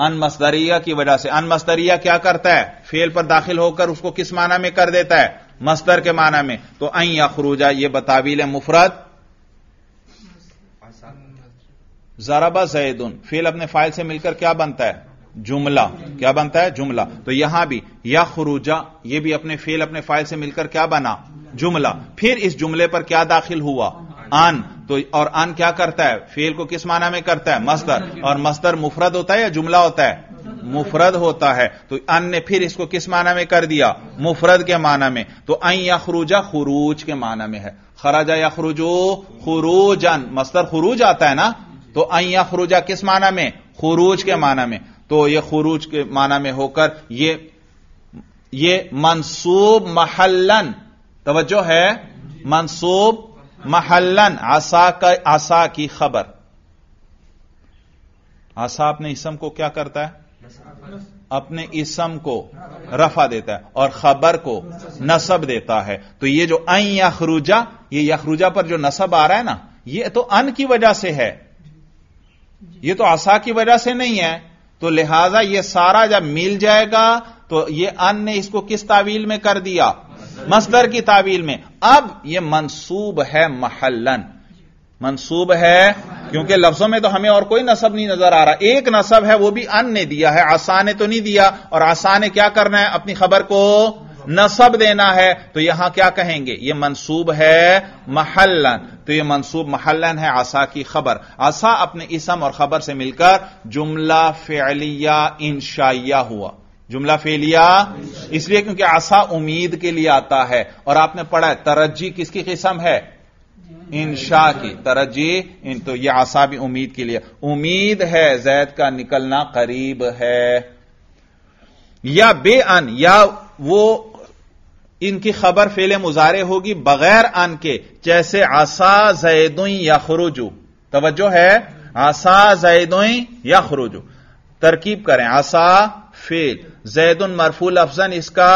अनमस्तरिया की वजह से अनमस्तरिया क्या करता है फेल पर दाखिल होकर उसको किस माना में कर देता है मस्तर के माना में तो अं या खरूजा यह बतावील मुफरत जराबा जैदन फेल अपने फाइल से मिलकर क्या बनता है जुमला क्या बनता है जुमला तो यहां भी या खुरूजा यह भी अपने फेल अपने फाइल से मिलकर क्या बना जुमला फिर इस जुमले पर क्या दाखिल हुआ आन तो और आन क्या करता है फेल को किस माना में करता है मस्तर और मस्तर मुफरद होता है या जुमला होता है मुफरद होता है तो अन ने फिर इसको किस माना में कर दिया मुफरद के माना में तो या यखरूजा खुरूज के माना में है खराजा या खुरूज अन मस्तर खुरूज आता है ना तो या यखरूजा किस माना में खुरूज के माना में तो ये खुरूज के माना में होकर ये ये मनसूब महलन तवज्जो है मनसूब महलन आसा का आसा की खबर आसा अपने इसम को क्या करता है अपने इसम को रफा देता है और खबर को नसब देता है तो ये जो अं यखरूजा ये यखरूजा पर जो नसब आ रहा है ना ये तो अन की वजह से है ये तो आशा की वजह से नहीं है तो लिहाजा ये सारा जब मिल जाएगा तो ये अन ने इसको किस तावील में कर दिया मस्तर की तावील में अब यह मंसूब है महलन मंसूब है क्योंकि लफ्जों में तो हमें और कोई नसब नहीं नजर आ रहा एक नसब है वो भी अन ने दिया है आसान ने तो नहीं दिया और आसान ने क्या करना है अपनी खबर को नसब देना है तो यहां क्या कहेंगे यह मंसूब है महलन तो यह मंसूब महलन है आसा की खबर आसा अपने इसम और खबर से मिलकर जुमला फेलिया इंशाइया हुआ जुमला फेलिया इसलिए क्योंकि आशा उम्मीद के लिए आता है और आपने पढ़ा है तरजी किसकी किस्म है इंशा की तरजी इन तो यह आशा भी उम्मीद के लिए उम्मीद है जैद का निकलना करीब है या बे अन या वो इनकी खबर फेले मुजारे होगी बगैर अन के जैसे आसा जैदुई या खुरुजू तवज्जो है आसा जैदुई या खुरुजू तरकीब करें आसा फेल जैद उन मरफूल अफजन इसका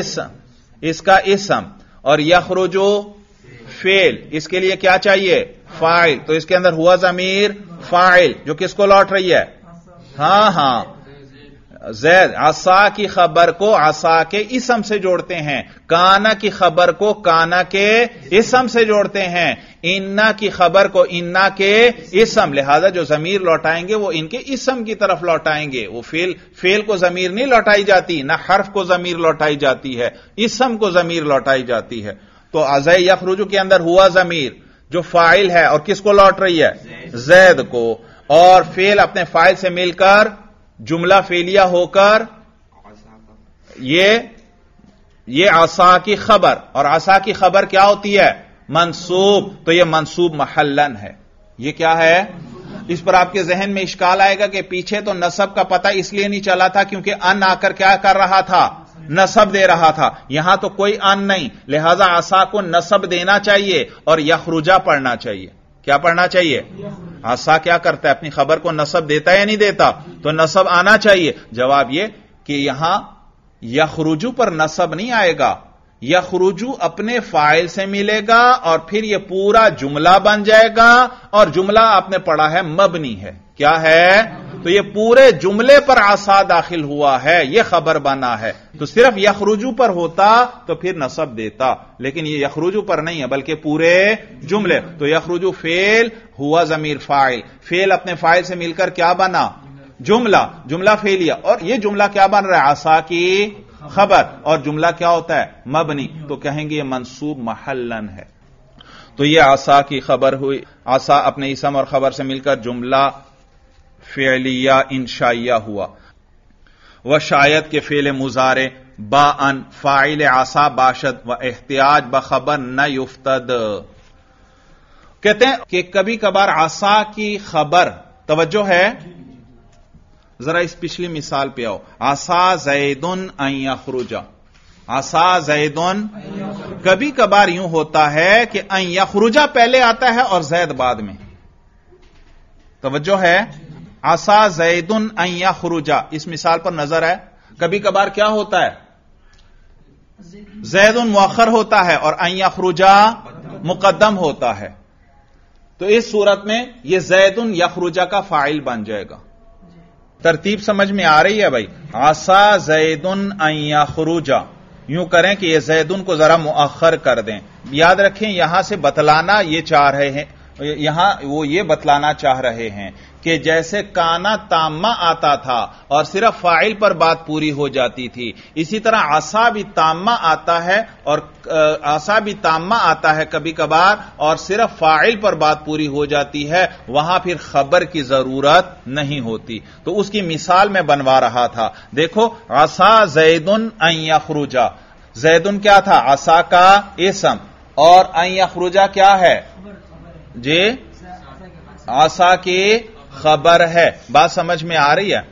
इसम इसका इसम और यखरुजो फेल इसके लिए क्या चाहिए फाइल तो इसके अंदर हुआ जमीर फाइल जो किसको लौट रही है हाँ हाँ जैद आसा की खबर को आसा के इसम से जोड़ते हैं काना की खबर को काना के इसम से जोड़ते हैं इन्ना की खबर को इन्ना के इसम लिहाजा जो जमीर लौटाएंगे वो इनके इसम की तरफ लौटाएंगे वो फेल फेल को जमीर नहीं लौटाई जाती ना हर्फ को जमीर लौटाई जाती है इसम को जमीर लौटाई जाती है तो अजय यखरुजू के अंदर हुआ जमीर जो फाइल है और किसको लौट रही है जैद को और फेल अपने फाइल से मिलकर जुमला फेलिया होकर ये ये आसा की खबर और आसा की खबर क्या होती है मंसूब तो यह मंसूब महलन है यह क्या है इस पर आपके जहन में इश्काल आएगा कि पीछे तो नसब का पता इसलिए नहीं चला था क्योंकि अन आकर क्या कर रहा था नसब दे रहा था यहां तो कोई अन नहीं लिहाजा आसा को नसब देना चाहिए और यखरुजा पढ़ना चाहिए क्या पढ़ना चाहिए आसा क्या करता है अपनी खबर को नसब देता है या नहीं देता तो नसब आना चाहिए जवाब यह कि यहां यखरुजू पर नसब नहीं आएगा यखरुजू अपने फाइल से मिलेगा और फिर यह पूरा जुमला बन जाएगा और जुमला आपने पढ़ा है मबनी है क्या है तो यह पूरे जुमले पर आसा दाखिल हुआ है यह खबर बना है तो सिर्फ यखरुजू पर होता तो फिर नसब देता लेकिन यह यखरुजू पर नहीं है बल्कि पूरे जुमले तो यखरुजू फेल हुआ जमीर फाइल फेल अपने फाइल से मिलकर क्या बना जुमला जुमला फेलिया और यह जुमला क्या बन रहा है आसा की खबर और जुमला क्या होता है मबनी तो कहेंगे यह मनसूब महलन है तो यह आसा की खबर हुई आसा अपने इसम और खबर से मिलकर जुमला फेलिया इंशाइया हुआ व शायद के फेल मुजारे अन फाइल आसा बाशद व एहतियाज ब खबर न युफ्तद कहते हैं कि कभी कभार आसा की खबर तवज्जो है जरा इस पिछली मिसाल पे आओ आसा जैदन अखरुजा आसा जैदन कभी कभार यूं होता है कि अखरुजा पहले आता है और जैद बाद में तवज्जो है आसा जैदन अया खरूजा इस मिसाल पर नजर है कभी कभार क्या होता है उन मखर होता है और अया खुरुजा मुकदम होता है तो इस सूरत में यह जैदुन यखरुजा का फाइल बन जाएगा तरतीब समझ में आ रही है भाई आसा जैदुन अया खुरुजा यूं करें कि यह जैद को जरा मुखर कर दें याद रखें यहां से बतलाना ये चाह रहे हैं यहां वो ये बतलाना चाह रहे हैं कि जैसे काना तामा आता था और सिर्फ फाइल पर बात पूरी हो जाती थी इसी तरह आसा भी तामा आता है और आसा भी तामा आता है कभी कभार और सिर्फ फाइल पर बात पूरी हो जाती है वहां फिर खबर की जरूरत नहीं होती तो उसकी मिसाल मैं बनवा रहा था देखो आसा जैदन अयखरूजा जैदन क्या था आसा का एसम और अयखरूजा क्या है जे आशा की खबर है बात समझ में आ रही है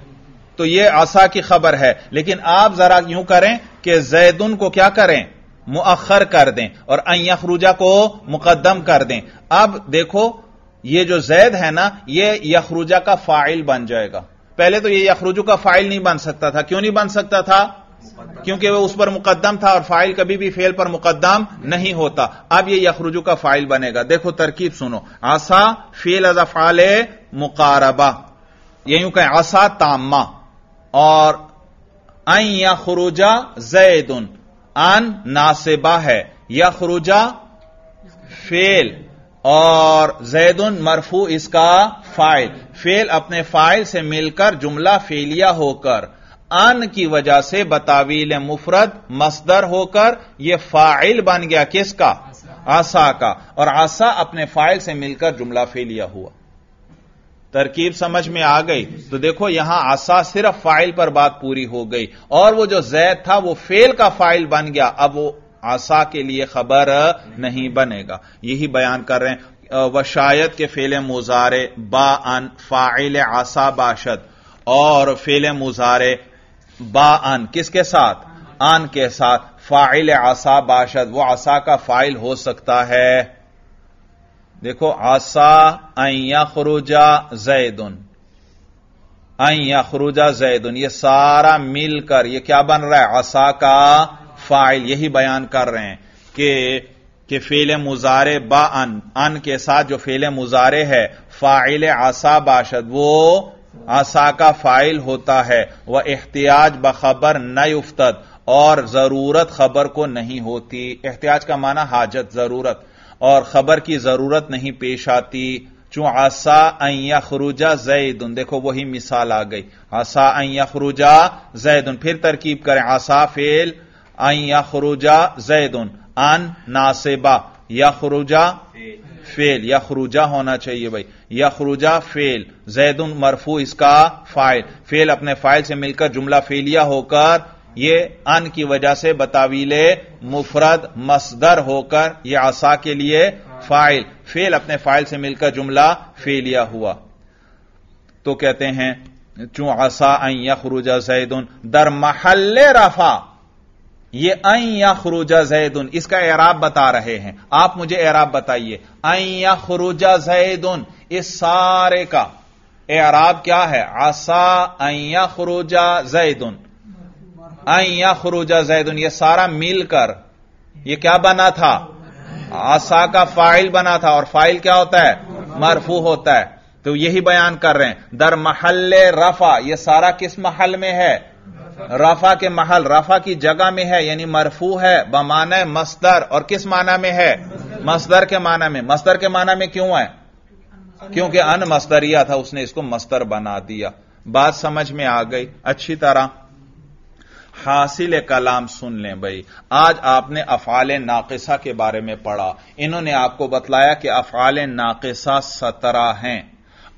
तो ये आशा की खबर है लेकिन आप जरा यूं करें कि जैदुन को क्या करें मुअखर कर दें और अयखरूजा को मुकदम कर दें अब देखो ये जो जैद है ना ये यखरूजा का फाइल बन जाएगा पहले तो ये यखरूजू का फाइल नहीं बन सकता था क्यों नहीं बन सकता था क्योंकि वह उस पर मुकदम था और फाइल कभी भी फेल पर मुकदम नहीं होता अब यह यखरुजू का फाइल बनेगा देखो तरकीब सुनो आसा फेल अजा फाल मुकारबा यूं कहें आसा तामा और अन यखरुजा जैद अन नासिबा है यखरुजा फेल और जैदन मरफू इसका फाइल फेल अपने फाइल से मिलकर जुमला फेलिया होकर अन की वजह से बतावील मुफरत मसदर होकर यह फाइल बन गया किसका आसा का और आसा अपने फाइल से मिलकर जुमला फेलिया हुआ तरकीब समझ में आ गई तो देखो यहां आसा सिर्फ फाइल पर बात पूरी हो गई और वो जो जैद था वो फेल का फाइल बन गया अब वो आसा के लिए खबर नहीं बनेगा यही बयान कर रहे हैं व शायद के फेले मुजारे बा अन फाइल आसा बाशद और फेल मुजारे बा आन किसके साथ आन के साथ फाइल आसा बाशद वो आसा का फाइल हो सकता है देखो आसा अया खरूजा जैदन अया खरूजा जैदन ये सारा मिलकर ये क्या बन रहा है आसा का फाइल यही बयान कर रहे हैं कि कि फेल मुजारे बा अन अन के साथ जो फेल मुजारे है फाइल आसा बाशद वो आसा का फाइल होता है वह एहतियाज बखबर न उफ्तद और जरूरत खबर को नहीं होती एहतियाज का माना हाजत जरूरत और खबर की जरूरत नहीं पेश आती चूं आसा अया खरूजा जैदुन देखो वही मिसाल आ गई आसा अया खरूजा जैदुन फिर तरकीब करें आसा फेल अया खरूजा जैदुन अन नासेबा यखरुजा फेल यखरुजा होना चाहिए भाई यखरुजा फेल उन मरफू इसका फाइल फेल अपने फाइल से मिलकर जुमला फेलिया होकर ये अन की वजह से बतावीले मुफरद मसदर होकर यह आसा के लिए हाँ। फाइल फेल अपने फाइल से मिलकर जुमला फेलिया हुआ तो कहते हैं चू आसा अं यखरुजा उन दर महल्ले रफा ये अं खुरुजा जैदुन इसका एराब बता रहे हैं आप मुझे एराब बताइए अं खुरुजा जैदुन इस सारे का एराब क्या है आसा अं खुरुजा जैदुन अं खुरुजा जैदुन ये सारा मिलकर यह क्या बना था आसा का फाइल बना था और फाइल क्या होता है मरफू होता है तो यही बयान कर रहे हैं दर महल रफा यह सारा किस महल में है रफा के महल रफा की जगह में है यानी मरफू है बमान मस्तर और किस माना में है मस्तर के माना में मस्तर के माना में क्यों है क्योंकि अन मस्तरिया था उसने इसको मस्तर बना दिया बात समझ में आ गई अच्छी तरह हासिल कलाम सुन लें भाई आज आपने अफाल नाकिसा के बारे में पढ़ा इन्होंने आपको बतलाया कि अफाल नाकिसा सत्रह हैं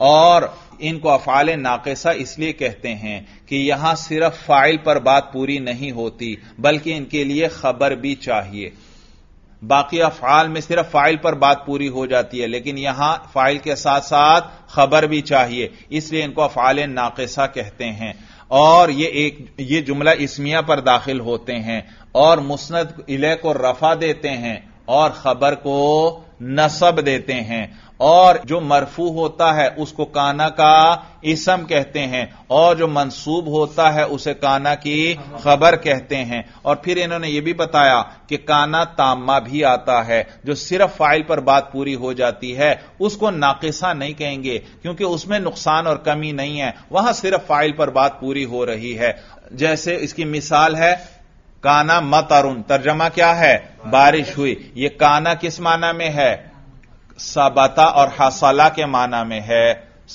और इनको अफाल नाकसा इसलिए कहते हैं कि यहां सिर्फ फाइल पर बात पूरी नहीं होती बल्कि इनके लिए खबर भी चाहिए बाकी अफाल में सिर्फ फाइल पर बात पूरी हो जाती है लेकिन यहां फाइल के साथ साथ खबर भी चाहिए इसलिए इनको अफाल नाकसा कहते हैं और ये एक ये जुमला इसमिया पर दाखिल होते हैं और मुस्त इले को रफा देते हैं और खबर को नसब देते हैं और जो मरफू होता है उसको काना का इसम कहते हैं और जो मंसूब होता है उसे काना की खबर कहते हैं और फिर इन्होंने यह भी बताया कि काना तामा भी आता है जो सिर्फ फाइल पर बात पूरी हो जाती है उसको नाकिसा नहीं कहेंगे क्योंकि उसमें नुकसान और कमी नहीं है वहां सिर्फ फाइल पर बात पूरी हो रही है जैसे इसकी मिसाल है काना मतरुन तर्जमा क्या है बारिश हुई यह काना किस माना में है सबता और हसला के माना में है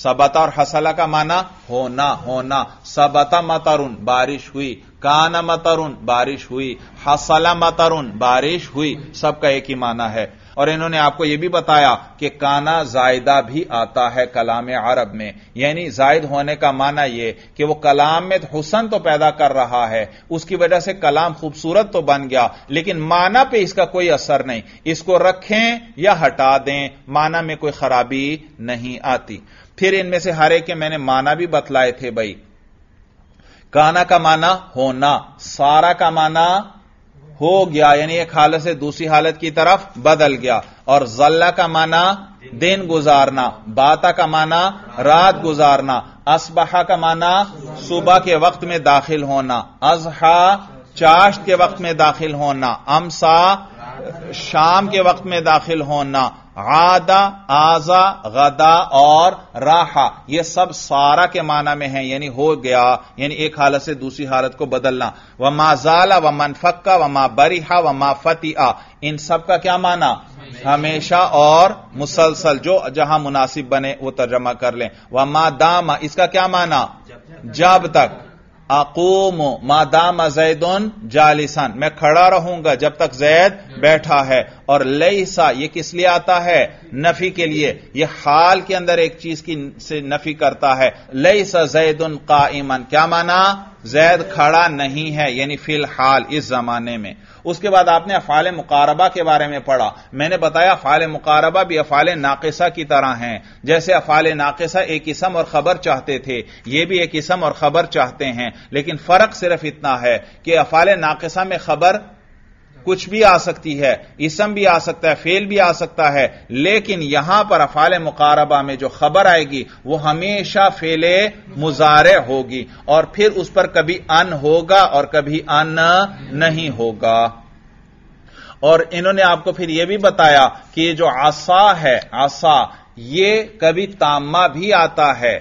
सबता और हसला का माना होना होना सबता मतरुन बारिश हुई काना मतरुन बारिश हुई हसला मतरुन बारिश हुई सबका एक ही माना है और इन्होंने आपको यह भी बताया कि काना जायदा भी आता है कलाम अरब में यानी जायद होने का माना यह कि वह कलाम में हुसन तो पैदा कर रहा है उसकी वजह से कलाम खूबसूरत तो बन गया लेकिन माना पर इसका कोई असर नहीं इसको रखें या हटा दें माना में कोई खराबी नहीं आती फिर इनमें से हरे के मैंने माना भी बतलाए थे भाई काना का माना होना सारा का माना हो गया यानी एक हालत से दूसरी हालत की तरफ बदल गया और जल्ला का माना दिन गुजारना बाता का माना रात गुजारना असबहा का माना सुबह के वक्त में दाखिल होना अजहा चाश्त के वक्त में दाखिल होना अमसा शाम के वक्त में दाखिल होना आदा आजा गदा और राहा ये सब सारा के माना में है यानी हो गया यानी एक हालत से दूसरी हालत को बदलना व मा जाला व मनफक्का व मा बरिहा व मा फतिया इन सब का क्या माना हमेशा और मुसलसल जो जहां मुनासिब बने वो तर्जमा कर लें व मा दामा इसका क्या माना जब तक अकूम मादाम जैदन जालिसन मैं खड़ा रहूंगा जब तक जैद हम्म। बैठा है और लईसा ये किस लिए आता है नफी के लिए ये हाल के अंदर एक चीज की से नफी करता है लईसा उन का ईमन क्या माना जैद खड़ा नहीं है यानी फिलहाल इस जमाने में उसके बाद आपने अफाल मुकारबा के बारे में पढ़ा मैंने बताया अफाल मुकारबा भी अफाल नाकिसा की तरह हैं जैसे अफाल नाकिसा एक इसम और खबर चाहते थे ये भी एक इसम और खबर चाहते हैं लेकिन फर्क सिर्फ इतना है कि अफाल नाकिसा में खबर कुछ भी आ सकती है इसम भी आ सकता है फेल भी आ सकता है लेकिन यहां पर अफाल मुकारबा में जो खबर आएगी वो हमेशा फेले मुजारे होगी और फिर उस पर कभी अन होगा और कभी अन नहीं होगा और इन्होंने आपको फिर यह भी बताया कि जो आसा है आसा ये कभी तामा भी आता है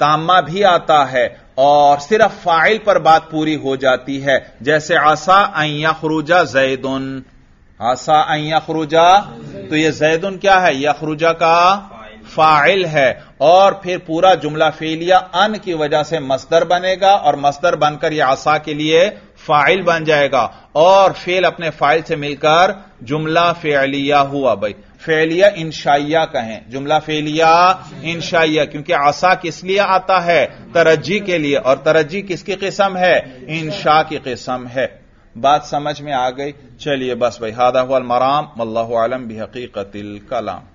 तामा भी आता है और सिर्फ फाइल पर बात पूरी हो जाती है जैसे आसा अयखरूजा जैदुन आसा अयखरूजा तो ये जैदुन क्या है यह यखरूजा का फाइल है और फिर पूरा जुमला फेलिया अन की वजह से मसदर बनेगा और मस्दर बनकर यह आसा के लिए फाइल बन जाएगा और फेल अपने फाइल से मिलकर जुमला फेलिया हुआ भाई फेलिया इंशाइया कहें जुमला फेलिया इंशाइया क्योंकि आसा किस लिए आता है तरजी के लिए और तरजी किसकी किस्म है इंशा की किस्म है बात समझ में आ गई चलिए बस भाई हादा हुआ मराम अल्लाह आलम भी हकीकत कलाम